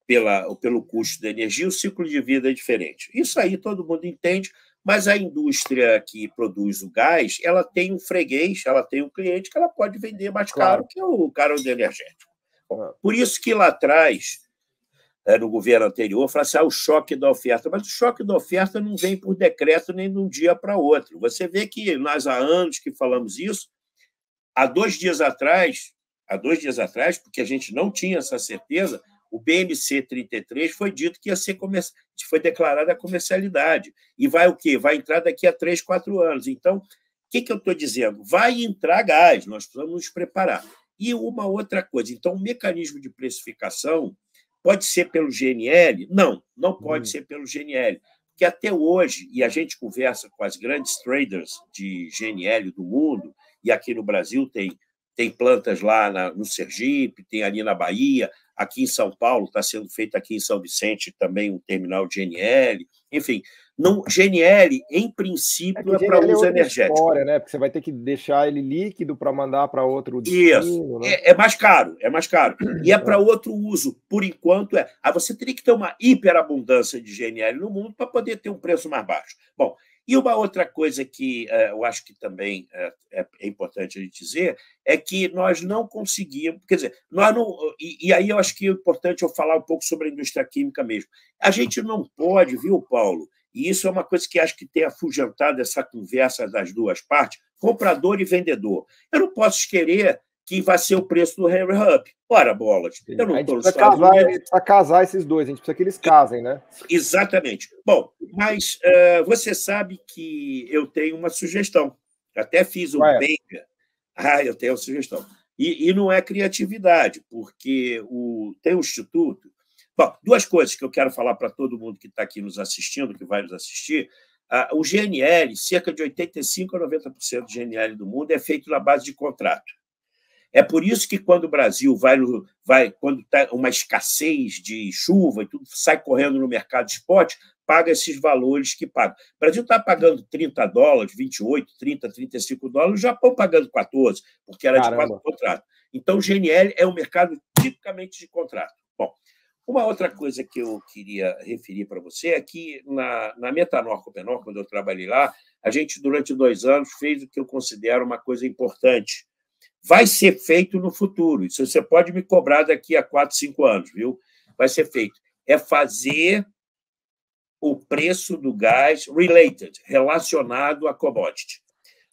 pela, pelo custo da energia, o ciclo de vida é diferente. Isso aí todo mundo entende, mas a indústria que produz o gás, ela tem um freguês, ela tem um cliente que ela pode vender mais claro. caro que o caro do energético. Por isso que lá atrás, eh, no governo anterior, falaram assim, ah, o choque da oferta. Mas o choque da oferta não vem por decreto nem de um dia para outro. Você vê que nós há anos que falamos isso. Há dois dias atrás, há dois dias atrás, porque a gente não tinha essa certeza, o BMC 33 foi dito que ia ser foi declarada a comercialidade. E vai o quê? Vai entrar daqui a três, quatro anos. Então, o que, que eu estou dizendo? Vai entrar gás, nós precisamos nos preparar. E uma outra coisa, então, o mecanismo de precificação pode ser pelo GNL? Não, não pode hum. ser pelo GNL. Porque até hoje, e a gente conversa com as grandes traders de GNL do mundo, e aqui no Brasil tem tem plantas lá na, no Sergipe, tem ali na Bahia, aqui em São Paulo, está sendo feito aqui em São Vicente também um terminal de GNL, enfim. Não, GNL, em princípio, é, é para é uso é energético. História, né? Porque você vai ter que deixar ele líquido para mandar para outro destino, Isso. Né? É, é, mais caro, é mais caro. E é para é. outro uso. Por enquanto, é. Ah, você teria que ter uma hiperabundância de GNL no mundo para poder ter um preço mais baixo. Bom, e uma outra coisa que eh, eu acho que também eh, é, é, importante a gente dizer é que nós não conseguimos, quer dizer, nós não. E, aí eu acho que é importante eu falar um pouco sobre a indústria química mesmo. A gente não pode, viu, Paulo? E isso é uma coisa que acho que tem afugentado essa conversa das duas partes, comprador e vendedor. Eu não posso querer que vai ser o preço do Henry Hub. Ora, bolas, eu não estou nos casar, casar esses dois, a gente precisa que eles casem, né? Exatamente. Bom, mas uh, você sabe que eu tenho uma sugestão. Até fiz um benga. É? Ah, eu tenho uma sugestão. E, e não é criatividade, porque o, tem um instituto. Bom, duas coisas que eu quero falar para todo mundo que está aqui nos assistindo, que vai nos assistir. Uh, o GNL, cerca de 85% a 90% do GNL do mundo é feito na base de contrato. É por isso que quando o Brasil vai, vai quando está uma escassez de chuva e tudo, sai correndo no mercado de spot, paga esses valores que paga. O Brasil está pagando 30 dólares, 28, 30, 35 dólares, o Japão pagando 14, porque era Caramba. de quatro contrato. Então, o GNL é um mercado tipicamente de contrato. Bom, uma outra coisa que eu queria referir para você é que na, na Metanor Copenor, quando eu trabalhei lá, a gente, durante dois anos, fez o que eu considero uma coisa importante, vai ser feito no futuro. Isso você pode me cobrar daqui a quatro, cinco anos, viu? Vai ser feito. É fazer o preço do gás related, relacionado à commodity.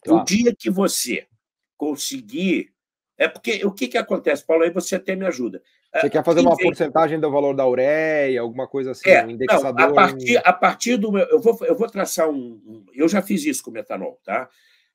Claro. Tá. O dia que você conseguir. É porque o que, que acontece, Paulo? Aí você até me ajuda. Você é, quer fazer uma porcentagem do valor da ureia, alguma coisa assim, é, um indexador? Não, a, partir, a partir do meu. Eu vou, eu vou traçar um, um, Eu já fiz isso com metanol, tá?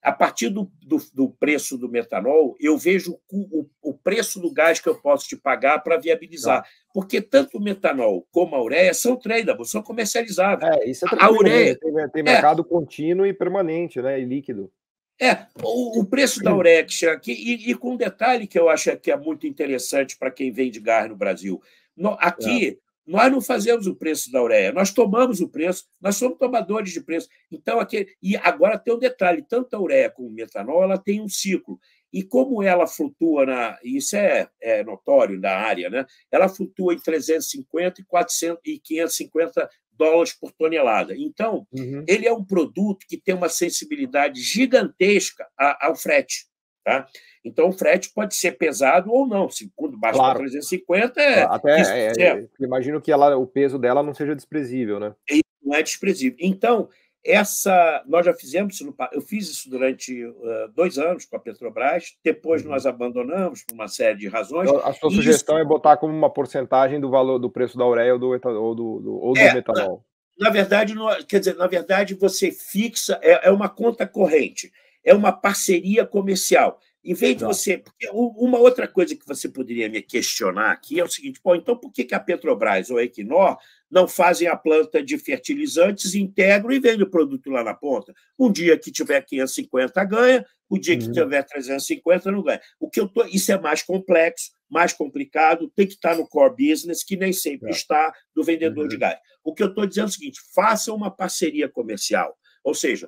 a partir do, do, do, preço do metanol, eu vejo o, o, preço do gás que eu posso te pagar para viabilizar. Tá. Porque tanto o metanol como a ureia são tradables, são comercializáveis. É, isso é a né? ureia tem, tem é. mercado é, contínuo e permanente, né? E líquido. É, o, o preço da ureia que aqui, e, e, com um detalhe que eu acho que é muito interessante para quem vende gás no Brasil. No, aqui, é. Nós não fazemos o preço da ureia, nós tomamos o preço, nós somos tomadores de preço. Então, aqui, e agora tem um detalhe: tanto a ureia como o metanol ela tem um ciclo. E como ela flutua, na, isso é, é notório da área, né? ela flutua em 350 e, 400, e 550 dólares por tonelada. Então, uhum. ele é um produto que tem uma sensibilidade gigantesca ao frete. Tá? Então, o frete pode ser pesado ou não. Se quando baixa claro. para 350, é. Ah, até, é, é, imagino que ela, o peso dela não seja desprezível, né? É, não é desprezível. Então, essa. Nós já fizemos isso no, Eu fiz isso durante uh, dois anos com a Petrobras, depois uhum. nós abandonamos por uma série de razões. Então, a sua isso... sugestão é botar como uma porcentagem do valor do preço da ureia ou do, ou do, do, ou do é, metanol. Na, na, verdade, não, quer dizer, na verdade, você fixa, é, é uma conta corrente, é uma parceria comercial em vez de você. Porque uma outra coisa que você poderia me questionar aqui é o seguinte: bom, então por que, a Petrobras ou a Equinor não fazem a planta de fertilizantes, integram e vendem o produto lá na ponta? Um dia que tiver 550 ganha, o dia que uhum. tiver 350 não ganha. O que eu tô, isso é mais complexo, mais complicado, tem que estar no core business, que nem sempre está do vendedor de uhum. gás. O que eu estou dizendo é o seguinte: faça uma parceria comercial. Ou seja,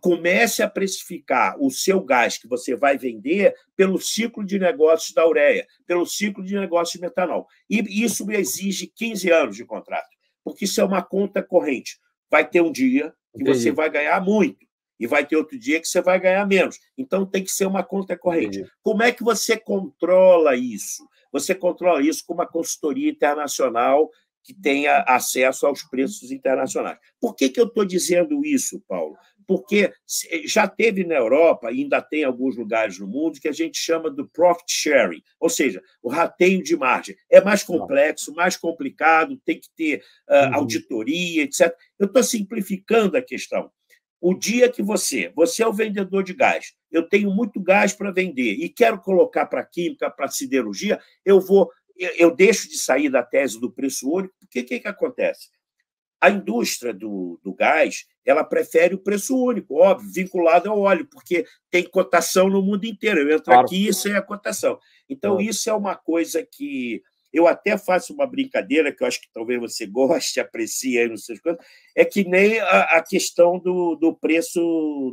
comece a precificar o seu gás que você vai vender pelo ciclo de negócios da ureia, pelo ciclo de negócios de metanol. E isso exige 15 anos de contrato, porque isso é uma conta corrente. Vai ter um dia que Entendi. você vai ganhar muito e vai ter outro dia que você vai ganhar menos. Então tem que ser uma conta corrente. Entendi. Como é que você controla isso? Você controla isso com uma consultoria internacional que tenha acesso aos preços internacionais. Por que, que eu estou dizendo isso, Paulo? porque eh, já teve na Europa, ainda tem alguns lugares no mundo, que a gente chama do profit sharing, ou seja, o rateio de margem. É mais complexo, mais complicado, tem que ter uh, auditoria, etc. Eu estou simplificando a questão. O dia que você, você é o vendedor de gás, eu tenho muito gás para vender e quero colocar para química, para siderurgia, eu vou, eu, eu, deixo de sair da tese do preço único, porque o que, que acontece? A indústria do, do gás ela prefere o preço único, óbvio, vinculado ao óleo, porque tem cotação no mundo inteiro. Eu entro claro. aqui e é a cotação. Então, isso é uma coisa que eu até faço uma brincadeira, que eu acho que talvez você goste, aprecie aí, não sei quanto, é que nem a, a questão do, do preço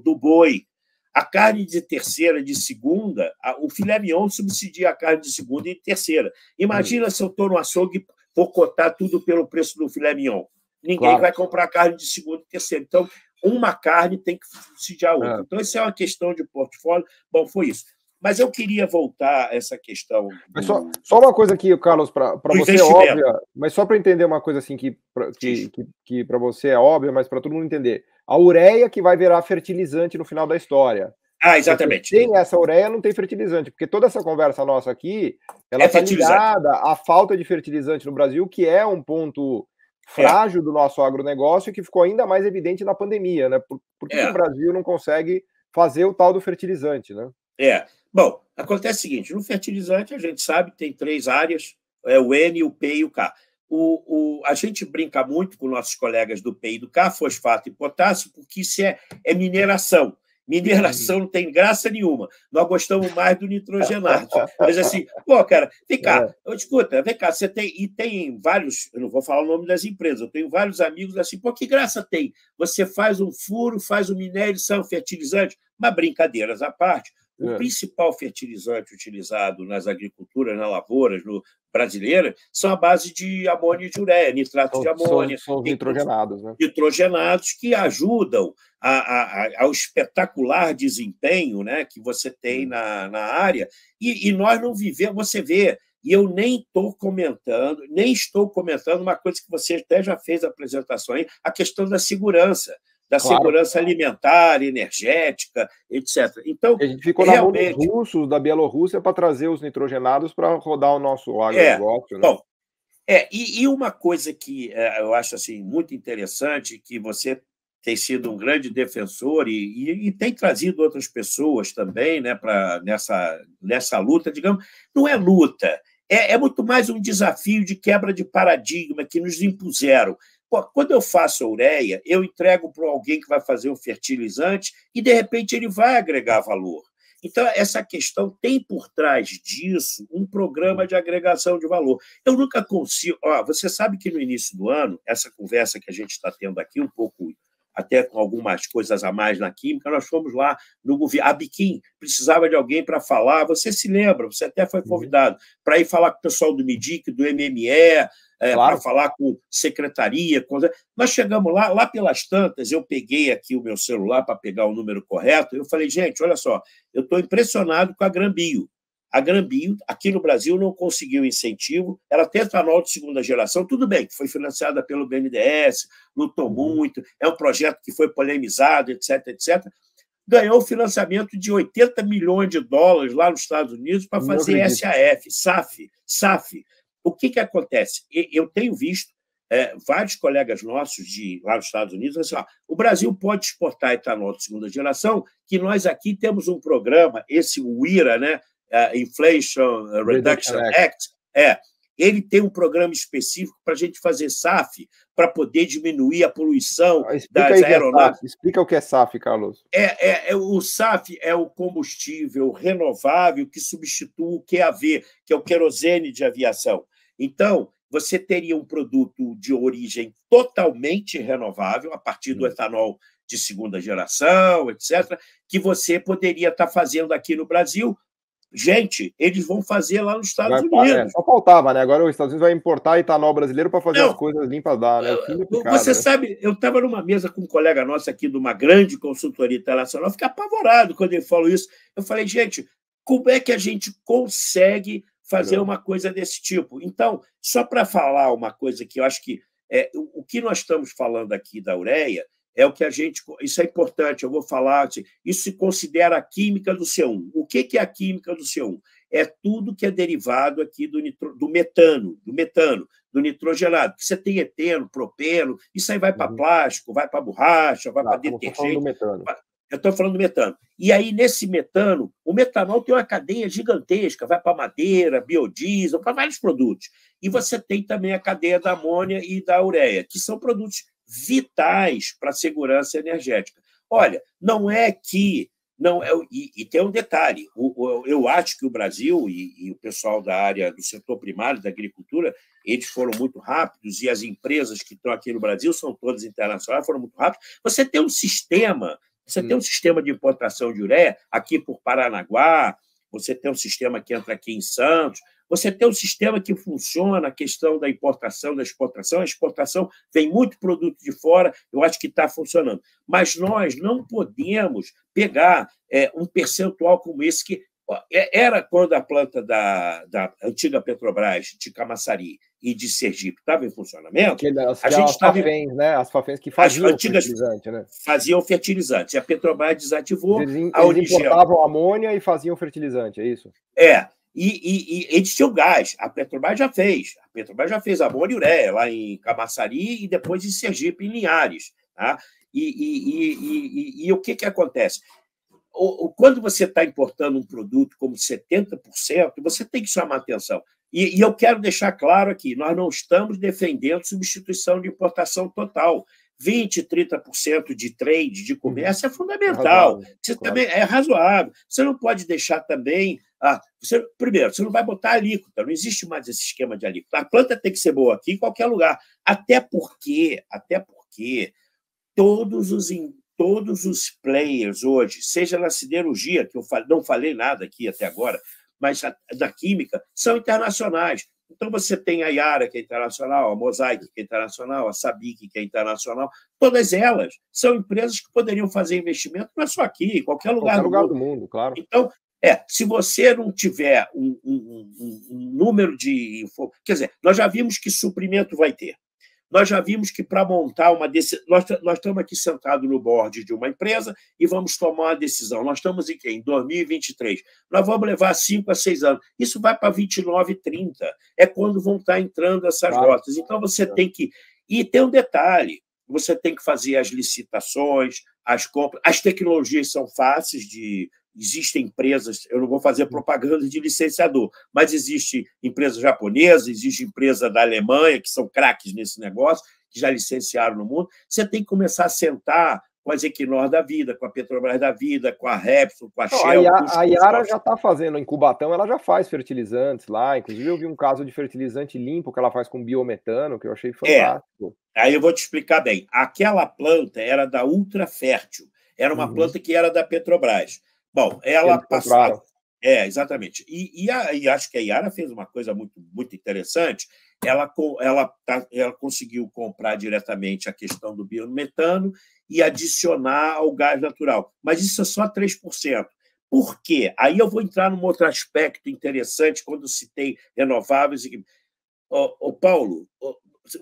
do boi. A carne de terceira, de segunda, a, o filé mignon subsidia a carne de segunda e de terceira. Imagina hum. se eu estou no açougue por cotar tudo pelo preço do filé mignon. Ninguém claro. vai comprar carne de segundo e terceiro. Então, uma carne tem que subsidiar a outra. É. Então, isso é uma questão de portfólio. Bom, foi isso. Mas eu queria voltar a essa questão. Do... Só, só, uma coisa aqui, Carlos, para você é óbvia, mas só para entender uma coisa assim que para que, que, que você é óbvia, mas para todo mundo entender. A ureia que vai virar fertilizante no final da história. Ah, exatamente. Porque sem essa ureia não tem fertilizante, porque toda essa conversa nossa aqui, ela está é tá ligada à falta de fertilizante no Brasil, que é um ponto é. frágil do nosso agronegócio que ficou ainda mais evidente na pandemia, né? Por, por que, é. o Brasil não consegue fazer o tal do fertilizante, né? É. Bom, acontece o seguinte: no fertilizante a gente sabe que tem três áreas: é o N, o P e o K. O, o, a gente brinca muito com nossos colegas do P e do K, fosfato e potássio, porque isso é, é mineração. Mineração não tem graça nenhuma. Nós gostamos mais do nitrogenado. Mas assim, pô, cara, vem cá, eu é. escuta, vem cá, você tem. E tem vários, eu não vou falar o nome das empresas, eu tenho vários amigos assim, pô, que graça tem? Você faz um furo, faz um minério, sai um fertilizante. Mas brincadeiras à parte, o é. principal fertilizante utilizado nas agriculturas, nas lavouras no, brasileira, são a base de amônia e de ureia, nitrato são, de amônia. São, são nitrogenados, né? Nitrogenados que ajudam a, a, ao espetacular desempenho né, que você tem uhum. na, na área. E, e nós não vivemos, você vê, e eu nem estou comentando, nem estou comentando uma coisa que você até já fez a apresentação aí, a questão da segurança da claro. segurança alimentar, energética, etc. Então, a gente ficou realmente... na mão dos russos, da Bielorrússia, para trazer os nitrogenados para rodar o nosso é. agronegócio. É, né? Bom, é, e, e, uma coisa que é, eu acho assim, muito interessante, que você tem sido um grande defensor e, e, e tem trazido outras pessoas também né, pra, nessa, nessa luta, digamos, não é luta, é, é muito mais um desafio de quebra de paradigma que nos impuseram quando eu faço a ureia, eu entrego para alguém que vai fazer um fertilizante e, de repente, ele vai agregar valor. Então, essa questão tem por trás disso um programa de agregação de valor. Eu nunca consigo. Ó, você sabe que no início do ano, essa conversa que a gente está tendo aqui, um pouco até com algumas coisas a mais na química, nós fomos lá no governo. A Biquim precisava de alguém para falar. Você se lembra, você até foi uhum. convidado para ir falar com o pessoal do MIDIC, do MME, é, claro. para falar com secretaria. Com... Nós chegamos lá, lá pelas tantas, eu peguei aqui o meu celular para pegar o número correto, eu falei, gente, olha só, eu estou impressionado com a Grambio. A Grambio, aqui no Brasil, não conseguiu incentivo. Ela tem etanol de segunda geração, tudo bem, que foi financiada pelo BNDES, lutou uhum. muito, é um projeto que foi polemizado, etc, etc. Ganhou financiamento de 80 milhões de dólares lá nos Estados Unidos para fazer SAF, SAF, SAF, o que, que acontece? Eu tenho visto é, vários colegas nossos de lá nos Estados Unidos assim, ó, o Brasil pode exportar etanol de segunda geração, que nós aqui temos um programa, esse WIRA, né, uh, Inflation Reduction Act. Act, é, ele tem um programa específico para a gente fazer SAF, para poder diminuir a poluição ah, das é aeronaves. É Explica o que é SAF, Carlos. É, é, é, o SAF é o combustível renovável que substitui o QAV, é que é o querosene de aviação. Então, você teria um produto de origem totalmente renovável, a partir do uhum. etanol de segunda geração, etc., que você poderia estar tá fazendo aqui no Brasil. Gente, eles vão fazer lá nos Estados vai, é, Unidos. É, só faltava, né? Agora os Estados Unidos vai importar etanol brasileiro para fazer Não, as coisas limpas lá, né? você né? sabe, eu estava numa mesa com um colega nosso aqui de uma grande consultoria internacional, fiquei apavorado quando ele falou isso. Eu falei, gente, como é que a gente consegue fazer uma coisa desse tipo. Então, só para falar uma coisa que eu acho que é, o que nós estamos falando aqui da ureia é o que a gente. Isso é importante, eu vou falar. Assim, isso se considera a química do C1. O que, que é a química do C1? É tudo que é derivado aqui do, nitro, do metano, do metano, do nitrogenado. Você tem eteno, propeno, isso aí vai para uhum. plástico, vai para borracha, vai para detergente. Tá, falando do metano. Eu estou falando do metano. E aí, nesse metano, o metanol tem uma cadeia gigantesca, vai para madeira, biodiesel, para vários produtos. E você tem também a cadeia da amônia e da ureia, que são produtos vitais para a segurança energética. Olha, não é que. não é, e, e tem um detalhe: o, o, eu acho que o Brasil e, e o pessoal da área do setor primário da agricultura eles foram muito rápidos e as empresas que estão aqui no Brasil são todas internacionais, foram muito rápidos. Você tem um sistema você hum. tem um sistema de importação de ureia aqui por Paranaguá, você tem um sistema que entra aqui em Santos, você tem um sistema que funciona a questão da importação, da exportação. A exportação vem muito produto de fora, eu acho que está funcionando. Mas nós não podemos pegar é, um percentual como esse, que é, era quando a planta da, da antiga Petrobras de Camaçari e de Sergipe estava em funcionamento. Que, as, a gente tava, né? As fafens que faziam antigas, fertilizante, né? Faziam fertilizante. A Petrobras desativou. Eles, eles a importavam amônia e faziam fertilizante, é isso? É. E, e, e eles tinham gás. A Petrobras já fez. A Petrobras já fez amônia e ureia lá em Camaçari e depois em Sergipe, em Linhares. Tá? E, e, e, e, e, o que, que acontece? quando você está importando um produto como 70%, você tem que chamar atenção. E, e eu quero deixar claro aqui: nós não estamos defendendo substituição de importação total. 20%, 30% de trade, de comércio, é uhum. fundamental. É razoável, você claro. também é razoável. Você não pode deixar também. Ah, você, primeiro, você não vai botar alíquota, não existe mais esse esquema de alíquota. A planta tem que ser boa aqui em qualquer lugar. Até porque, até porque todos os, todos os players hoje, seja na siderurgia, que eu não falei nada aqui até agora, mas da química, são internacionais. Então você tem a Yara, que é internacional, a Mosaic, que é internacional, a Sabic, que é internacional. Todas elas são empresas que poderiam fazer investimento, não é só aqui, em qualquer lugar, qualquer do, lugar mundo. do mundo. Claro. Então, é, se você não tiver um, um, um, um número de. Quer dizer, nós já vimos que suprimento vai ter. Nós já vimos que para montar uma decisão. Nós, nós estamos aqui sentados no board de uma empresa e vamos tomar uma decisão. Nós estamos em quem? Em 2023. Nós vamos levar cinco a seis anos. Isso vai para 29, 30. É quando vão estar entrando essas claro. rotas. Então você tem que. E tem um detalhe: você tem que fazer as licitações, as compras. As tecnologias são fáceis de, Existem empresas, eu não vou fazer uhum. propaganda de licenciador, mas existe empresa japonesa, existe empresa da Alemanha, que são craques nesse negócio, que já licenciaram no mundo. Você tem que começar a sentar com as Equinor da vida, com a Petrobras da vida, com a Repsol, com a Shell. a, a Yara já está fazendo, em Cubatão ela já faz fertilizantes lá, inclusive eu vi um caso de fertilizante limpo que ela faz com biometano, que eu achei é, fantástico. É, aí eu vou te explicar bem. Aquela planta era da Ultra Fértil, era uma uhum. planta que era da Petrobras. Bom, ela passou. É, exatamente. E, e, a, e, acho que a Yara fez uma coisa muito, muito interessante. Ela, ela, tá, ela conseguiu comprar diretamente a questão do biometano e adicionar ao gás natural. Mas isso é só 3%. Por quê? Aí eu vou entrar num outro aspecto interessante quando se tem renováveis. Ô, ô Paulo,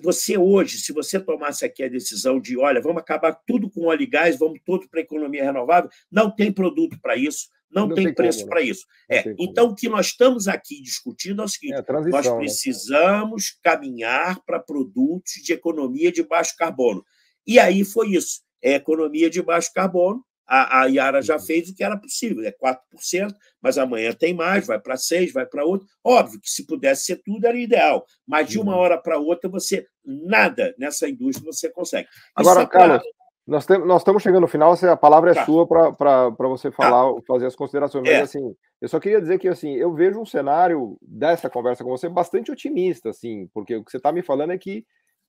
você hoje, se você tomasse aqui a decisão de, olha, vamos acabar tudo com óleo e gás, vamos todo para a economia renovável, não tem produto para isso, não, não tem, tem, preço para isso. Né? É, então, o que nós estamos aqui discutindo é o seguinte: é nós né? precisamos né? caminhar para produtos de economia de baixo carbono. E aí foi isso: é economia de baixo carbono, a, a Yara já uhum. fez o que era possível, é 4%, mas amanhã tem mais, vai para 6%, vai para outro. Óbvio que se pudesse ser tudo, era ideal. Mas de uma uhum. hora para outra, você nada nessa indústria você consegue. Agora, Essa Carlos, nós, tem, nós estamos chegando no final, a palavra é tá. sua para você tá. falar, tá. fazer as considerações. Mas, é. assim, eu só queria dizer que assim, eu vejo um cenário dessa conversa com você bastante otimista, assim, porque o que você está me falando é que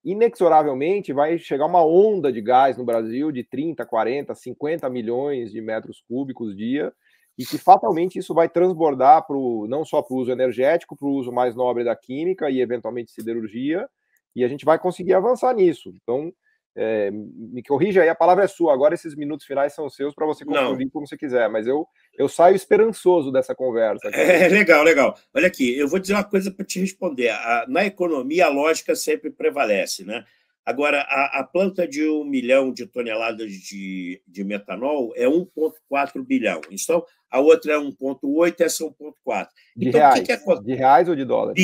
inexoravelmente vai chegar uma onda de gás no Brasil de 30, 40, 50 milhões de metros cúbicos dia, e que fatalmente isso vai transbordar pro, não só para o uso energético, para o uso mais nobre da química e eventualmente siderurgia, e a gente vai conseguir avançar nisso. Então, é, me corrija aí, a palavra é sua. Agora esses minutos finais são seus para você concluir Não. como você quiser, mas eu, eu saio esperançoso dessa conversa. É, legal, legal. Olha aqui, eu vou dizer uma coisa para te responder. A, na economia, a lógica sempre prevalece, né? Agora, a, a planta de um milhão de toneladas de, de metanol é 1,4 bilhão. Então, a outra é 1,8, essa é 1,4. Então, reais, o que, que é... De reais ou de dólares?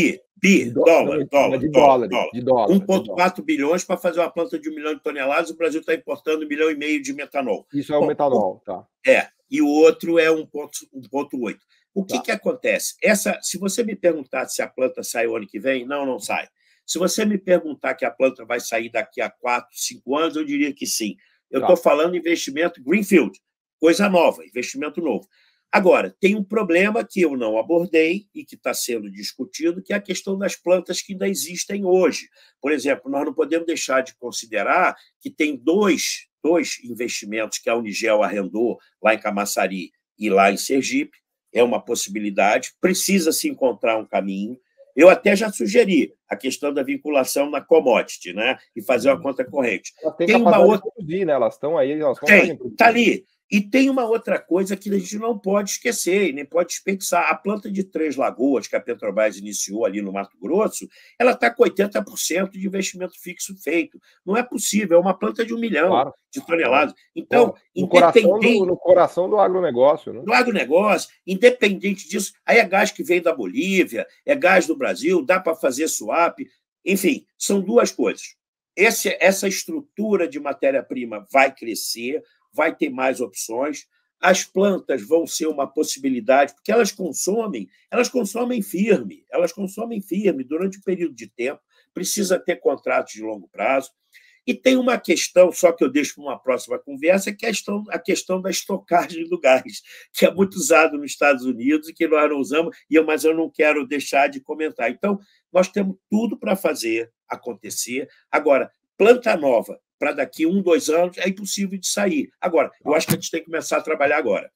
De, dólares dólar, dólar, de dólar, dólar, dólar. 1,4 bilhões para fazer uma planta de um milhão de toneladas, o Brasil está importando um milhão e meio de metanol. Isso é o metanol, tá. É, e o outro é 1,8. O que, tá. que acontece? Essa, se você me perguntar se a planta sai o ano que vem, não, não sai. Se você me perguntar que a planta vai sair daqui a quatro, cinco anos, eu diria que sim. Eu estou tá. falando investimento Greenfield, coisa nova, investimento novo. Agora, tem um problema que eu não abordei e que está sendo discutido, que é a questão das plantas que ainda existem hoje. Por exemplo, nós não podemos deixar de considerar que tem dois, dois investimentos que a Unigel arrendou lá em Camaçari e lá em Sergipe. É uma possibilidade, precisa se encontrar um caminho. Eu até já sugeri a questão da vinculação na commodity, né? E fazer uma uhum. conta corrente. Tem, tem uma outra. Produzir, né? Elas estão aí, elas estão Tem, Está ali. E tem uma outra coisa que a gente não pode esquecer e nem pode desperdiçar. A planta de Três Lagoas, que a Petrobras iniciou ali no Mato Grosso, ela está com 80% de investimento fixo feito. Não é possível, é uma planta de um milhão claro. de toneladas. Então, no independente. Coração do, no coração do agronegócio. Né? Do agronegócio, independente disso, aí é gás que vem da Bolívia, é gás do Brasil, dá para fazer swap. Enfim, são duas coisas. Esse, essa estrutura de matéria-prima vai crescer, vai ter mais opções. As plantas vão ser uma possibilidade, porque elas consomem, elas consomem firme, elas consomem firme durante um período de tempo, precisa ter contratos de longo prazo. E tem uma questão, só que eu deixo para uma próxima conversa, que é a questão, da estocagem do gás, que é muito usado nos Estados Unidos e que nós não usamos, mas eu não quero deixar de comentar. Então, nós temos tudo para fazer acontecer. Agora, planta nova para daqui um, dois anos, é impossível de sair. Agora, eu acho que a gente tem que começar a trabalhar agora.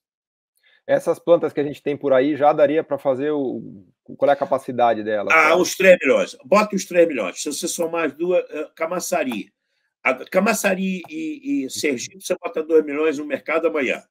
Essas plantas que a gente tem por aí já daria para fazer o. Qual é a capacidade dela? Ah, uns 3 milhões. Bota os 3 milhões. Se você somar as duas, eh, Camaçari. Camaçari e, e Sergipe, você bota 2 milhões no mercado amanhã.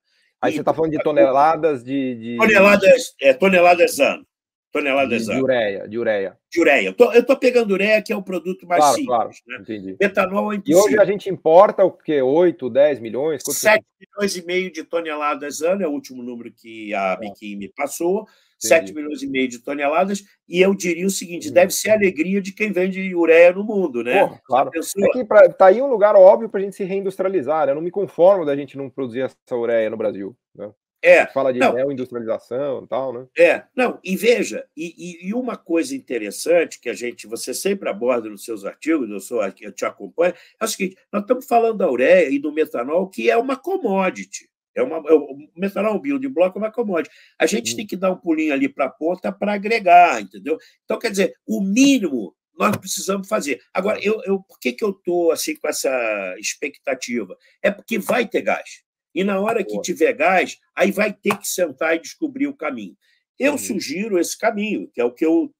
Aí e, você está falando de toneladas de, de. Toneladas, é, toneladas ano. Toneladas de, de ureia, de ureia. De ureia. Eu estou pegando ureia, que é o produto mais claro, simples. Claro, né? entendi. Metanol é E hoje a gente importa o quê? 8, 10 milhões? 7 milhões e meio de toneladas ano, é o último número que a tá. Biquim me passou. Entendi. 7 milhões e meio de toneladas, e eu diria o seguinte: uhum. deve ser a alegria de quem vende ureia no mundo, né? Porra, claro. É que pra, tá aí um lugar óbvio para a gente se reindustrializar. Né? Eu não me conformo da gente não produzir essa ureia no Brasil. Né? É. Fala de né, industrialização e tal, né? É, não, e veja, e, e, uma coisa interessante que a gente, você sempre aborda nos seus artigos, eu, sou, eu te acompanho, é o seguinte: nós estamos falando da ureia e do metanol, que é uma commodity. É uma, é, o metanol o de block é uma commodity. A gente uhum. tem que dar um pulinho ali para a ponta para agregar, entendeu? Então, quer dizer, o mínimo nós precisamos fazer. Agora, eu, eu, por que, que eu estou assim, com essa expectativa? É porque vai ter gás. E na hora que tiver gás, aí vai ter que sentar e descobrir o caminho. Eu uhum. sugiro esse caminho, que é o que eu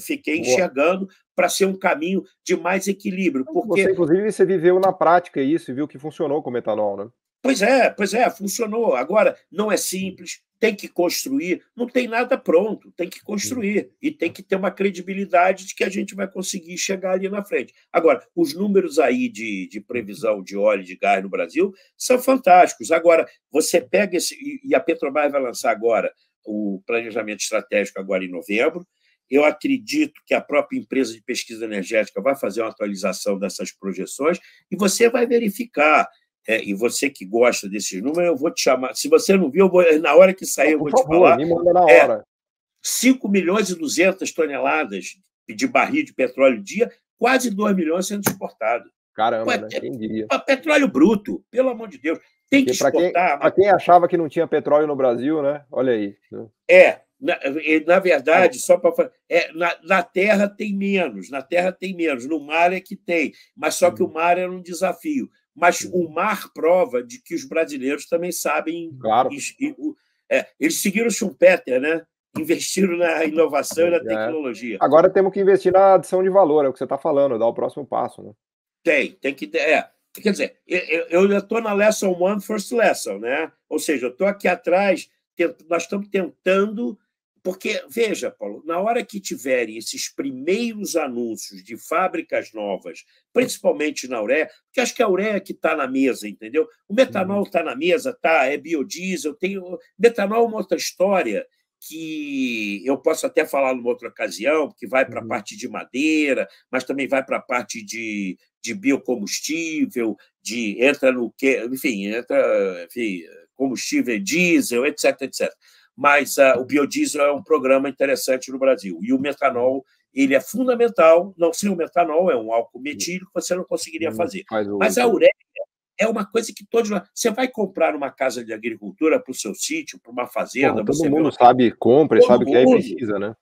fiquei enxergando para ser um caminho de mais equilíbrio. Porque... Você, inclusive, você viveu na prática isso e viu que funcionou com o metanol, né? Pois é, pois é, funcionou. Agora, não é simples, tem que construir, não tem nada pronto, tem que construir e tem que ter uma credibilidade de que a gente vai conseguir chegar ali na frente. Agora, os números aí de, de previsão de óleo e de gás no Brasil são fantásticos. Agora, você pega esse. E a Petrobras vai lançar agora o planejamento estratégico, agora em novembro. Eu acredito que a própria empresa de pesquisa energética vai fazer uma atualização dessas projeções e você vai verificar é, e você que gosta desses números, eu vou te chamar. Se você não viu, vou, na hora que sair, eu vou favor, te falar. Me manda na é, hora. É, 5 milhões e 200 toneladas de barril de petróleo dia, quase 2 milhões sendo exportado. Caramba, Ué, né? É quem diria? É petróleo bruto, pelo amor de Deus. Tem que exportar. Para quem, quem, achava que não tinha petróleo no Brasil, né? Olha aí. Né? É, na, na verdade, é. só para é, na, na, terra tem menos, na terra tem menos, no mar é que tem, mas só que uhum. o mar era um desafio mas o mar prova de que os brasileiros também sabem. Claro. E, é, eles seguiram o Schumpeter, né? Investiram na inovação e na é. tecnologia. É. Agora temos que investir na adição de valor, é o que você está falando, dar o próximo passo, né? Tem, tem que ter. É. Quer dizer, eu já estou na lesson one, first lesson, né? Ou seja, eu estou aqui atrás, nós estamos tentando porque, veja, Paulo, na hora que tiverem esses primeiros anúncios de fábricas novas, principalmente na ureia, porque acho que a ureia é que está na mesa, entendeu? O metanol está uhum. na mesa, tá? É biodiesel, tem. Metanol é uma outra história que eu posso até falar numa outra ocasião, que vai para a uhum. parte de madeira, mas também vai para a parte de, de biocombustível, de entra no que, enfim, entra enfim, combustível é diesel, etc, etc mas uh, o biodiesel é um programa interessante no Brasil. E o metanol, ele é fundamental. Não sem o metanol, é um álcool metílico, você não conseguiria fazer. Mas a ureia é uma coisa que todos nós... Você vai comprar uma casa de agricultura para o seu sítio, para uma fazenda... Porra, todo mundo sabe, compra, todo sabe o que e precisa, né?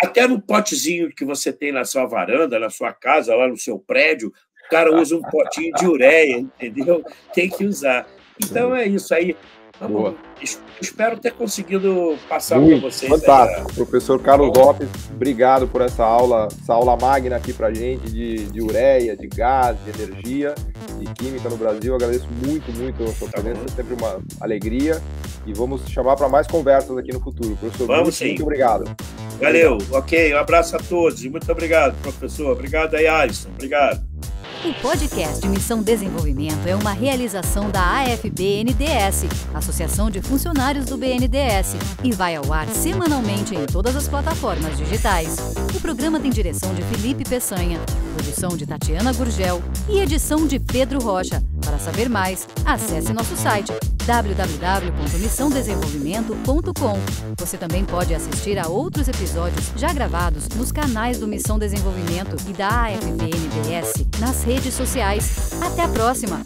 Até no potezinho que você tem na sua varanda, na sua casa, lá no seu prédio, o cara usa um potinho de ureia, entendeu? Tem que usar. Então é isso aí. Boa. Espero ter conseguido passar para vocês. Fantástico. É. Professor Carlos bom. Lopes, obrigado por essa aula, essa aula magna aqui para gente de, de ureia, de gás, de energia e química no Brasil. Agradeço muito, muito a sua tá presença. Sempre uma alegria. E vamos chamar para mais conversas aqui no futuro. Professor, vamos, muito, sim. muito obrigado. Valeu, obrigado. ok. Um abraço a todos. Muito obrigado, professor. Obrigado aí, Alisson. Obrigado. O podcast Missão Desenvolvimento é uma realização da AFBNDS, Associação de Funcionários do BNDS, e vai ao ar semanalmente em todas as plataformas digitais. O programa tem direção de Felipe Peçanha, produção de Tatiana Gurgel e edição de Pedro Rocha. Para saber mais, acesse nosso site www.missãodesenvolvimento.com. Você também pode assistir a outros episódios já gravados nos canais do Missão Desenvolvimento e da AFPNBS nas redes sociais. Até a próxima!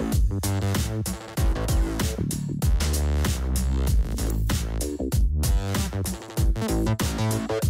Thank you.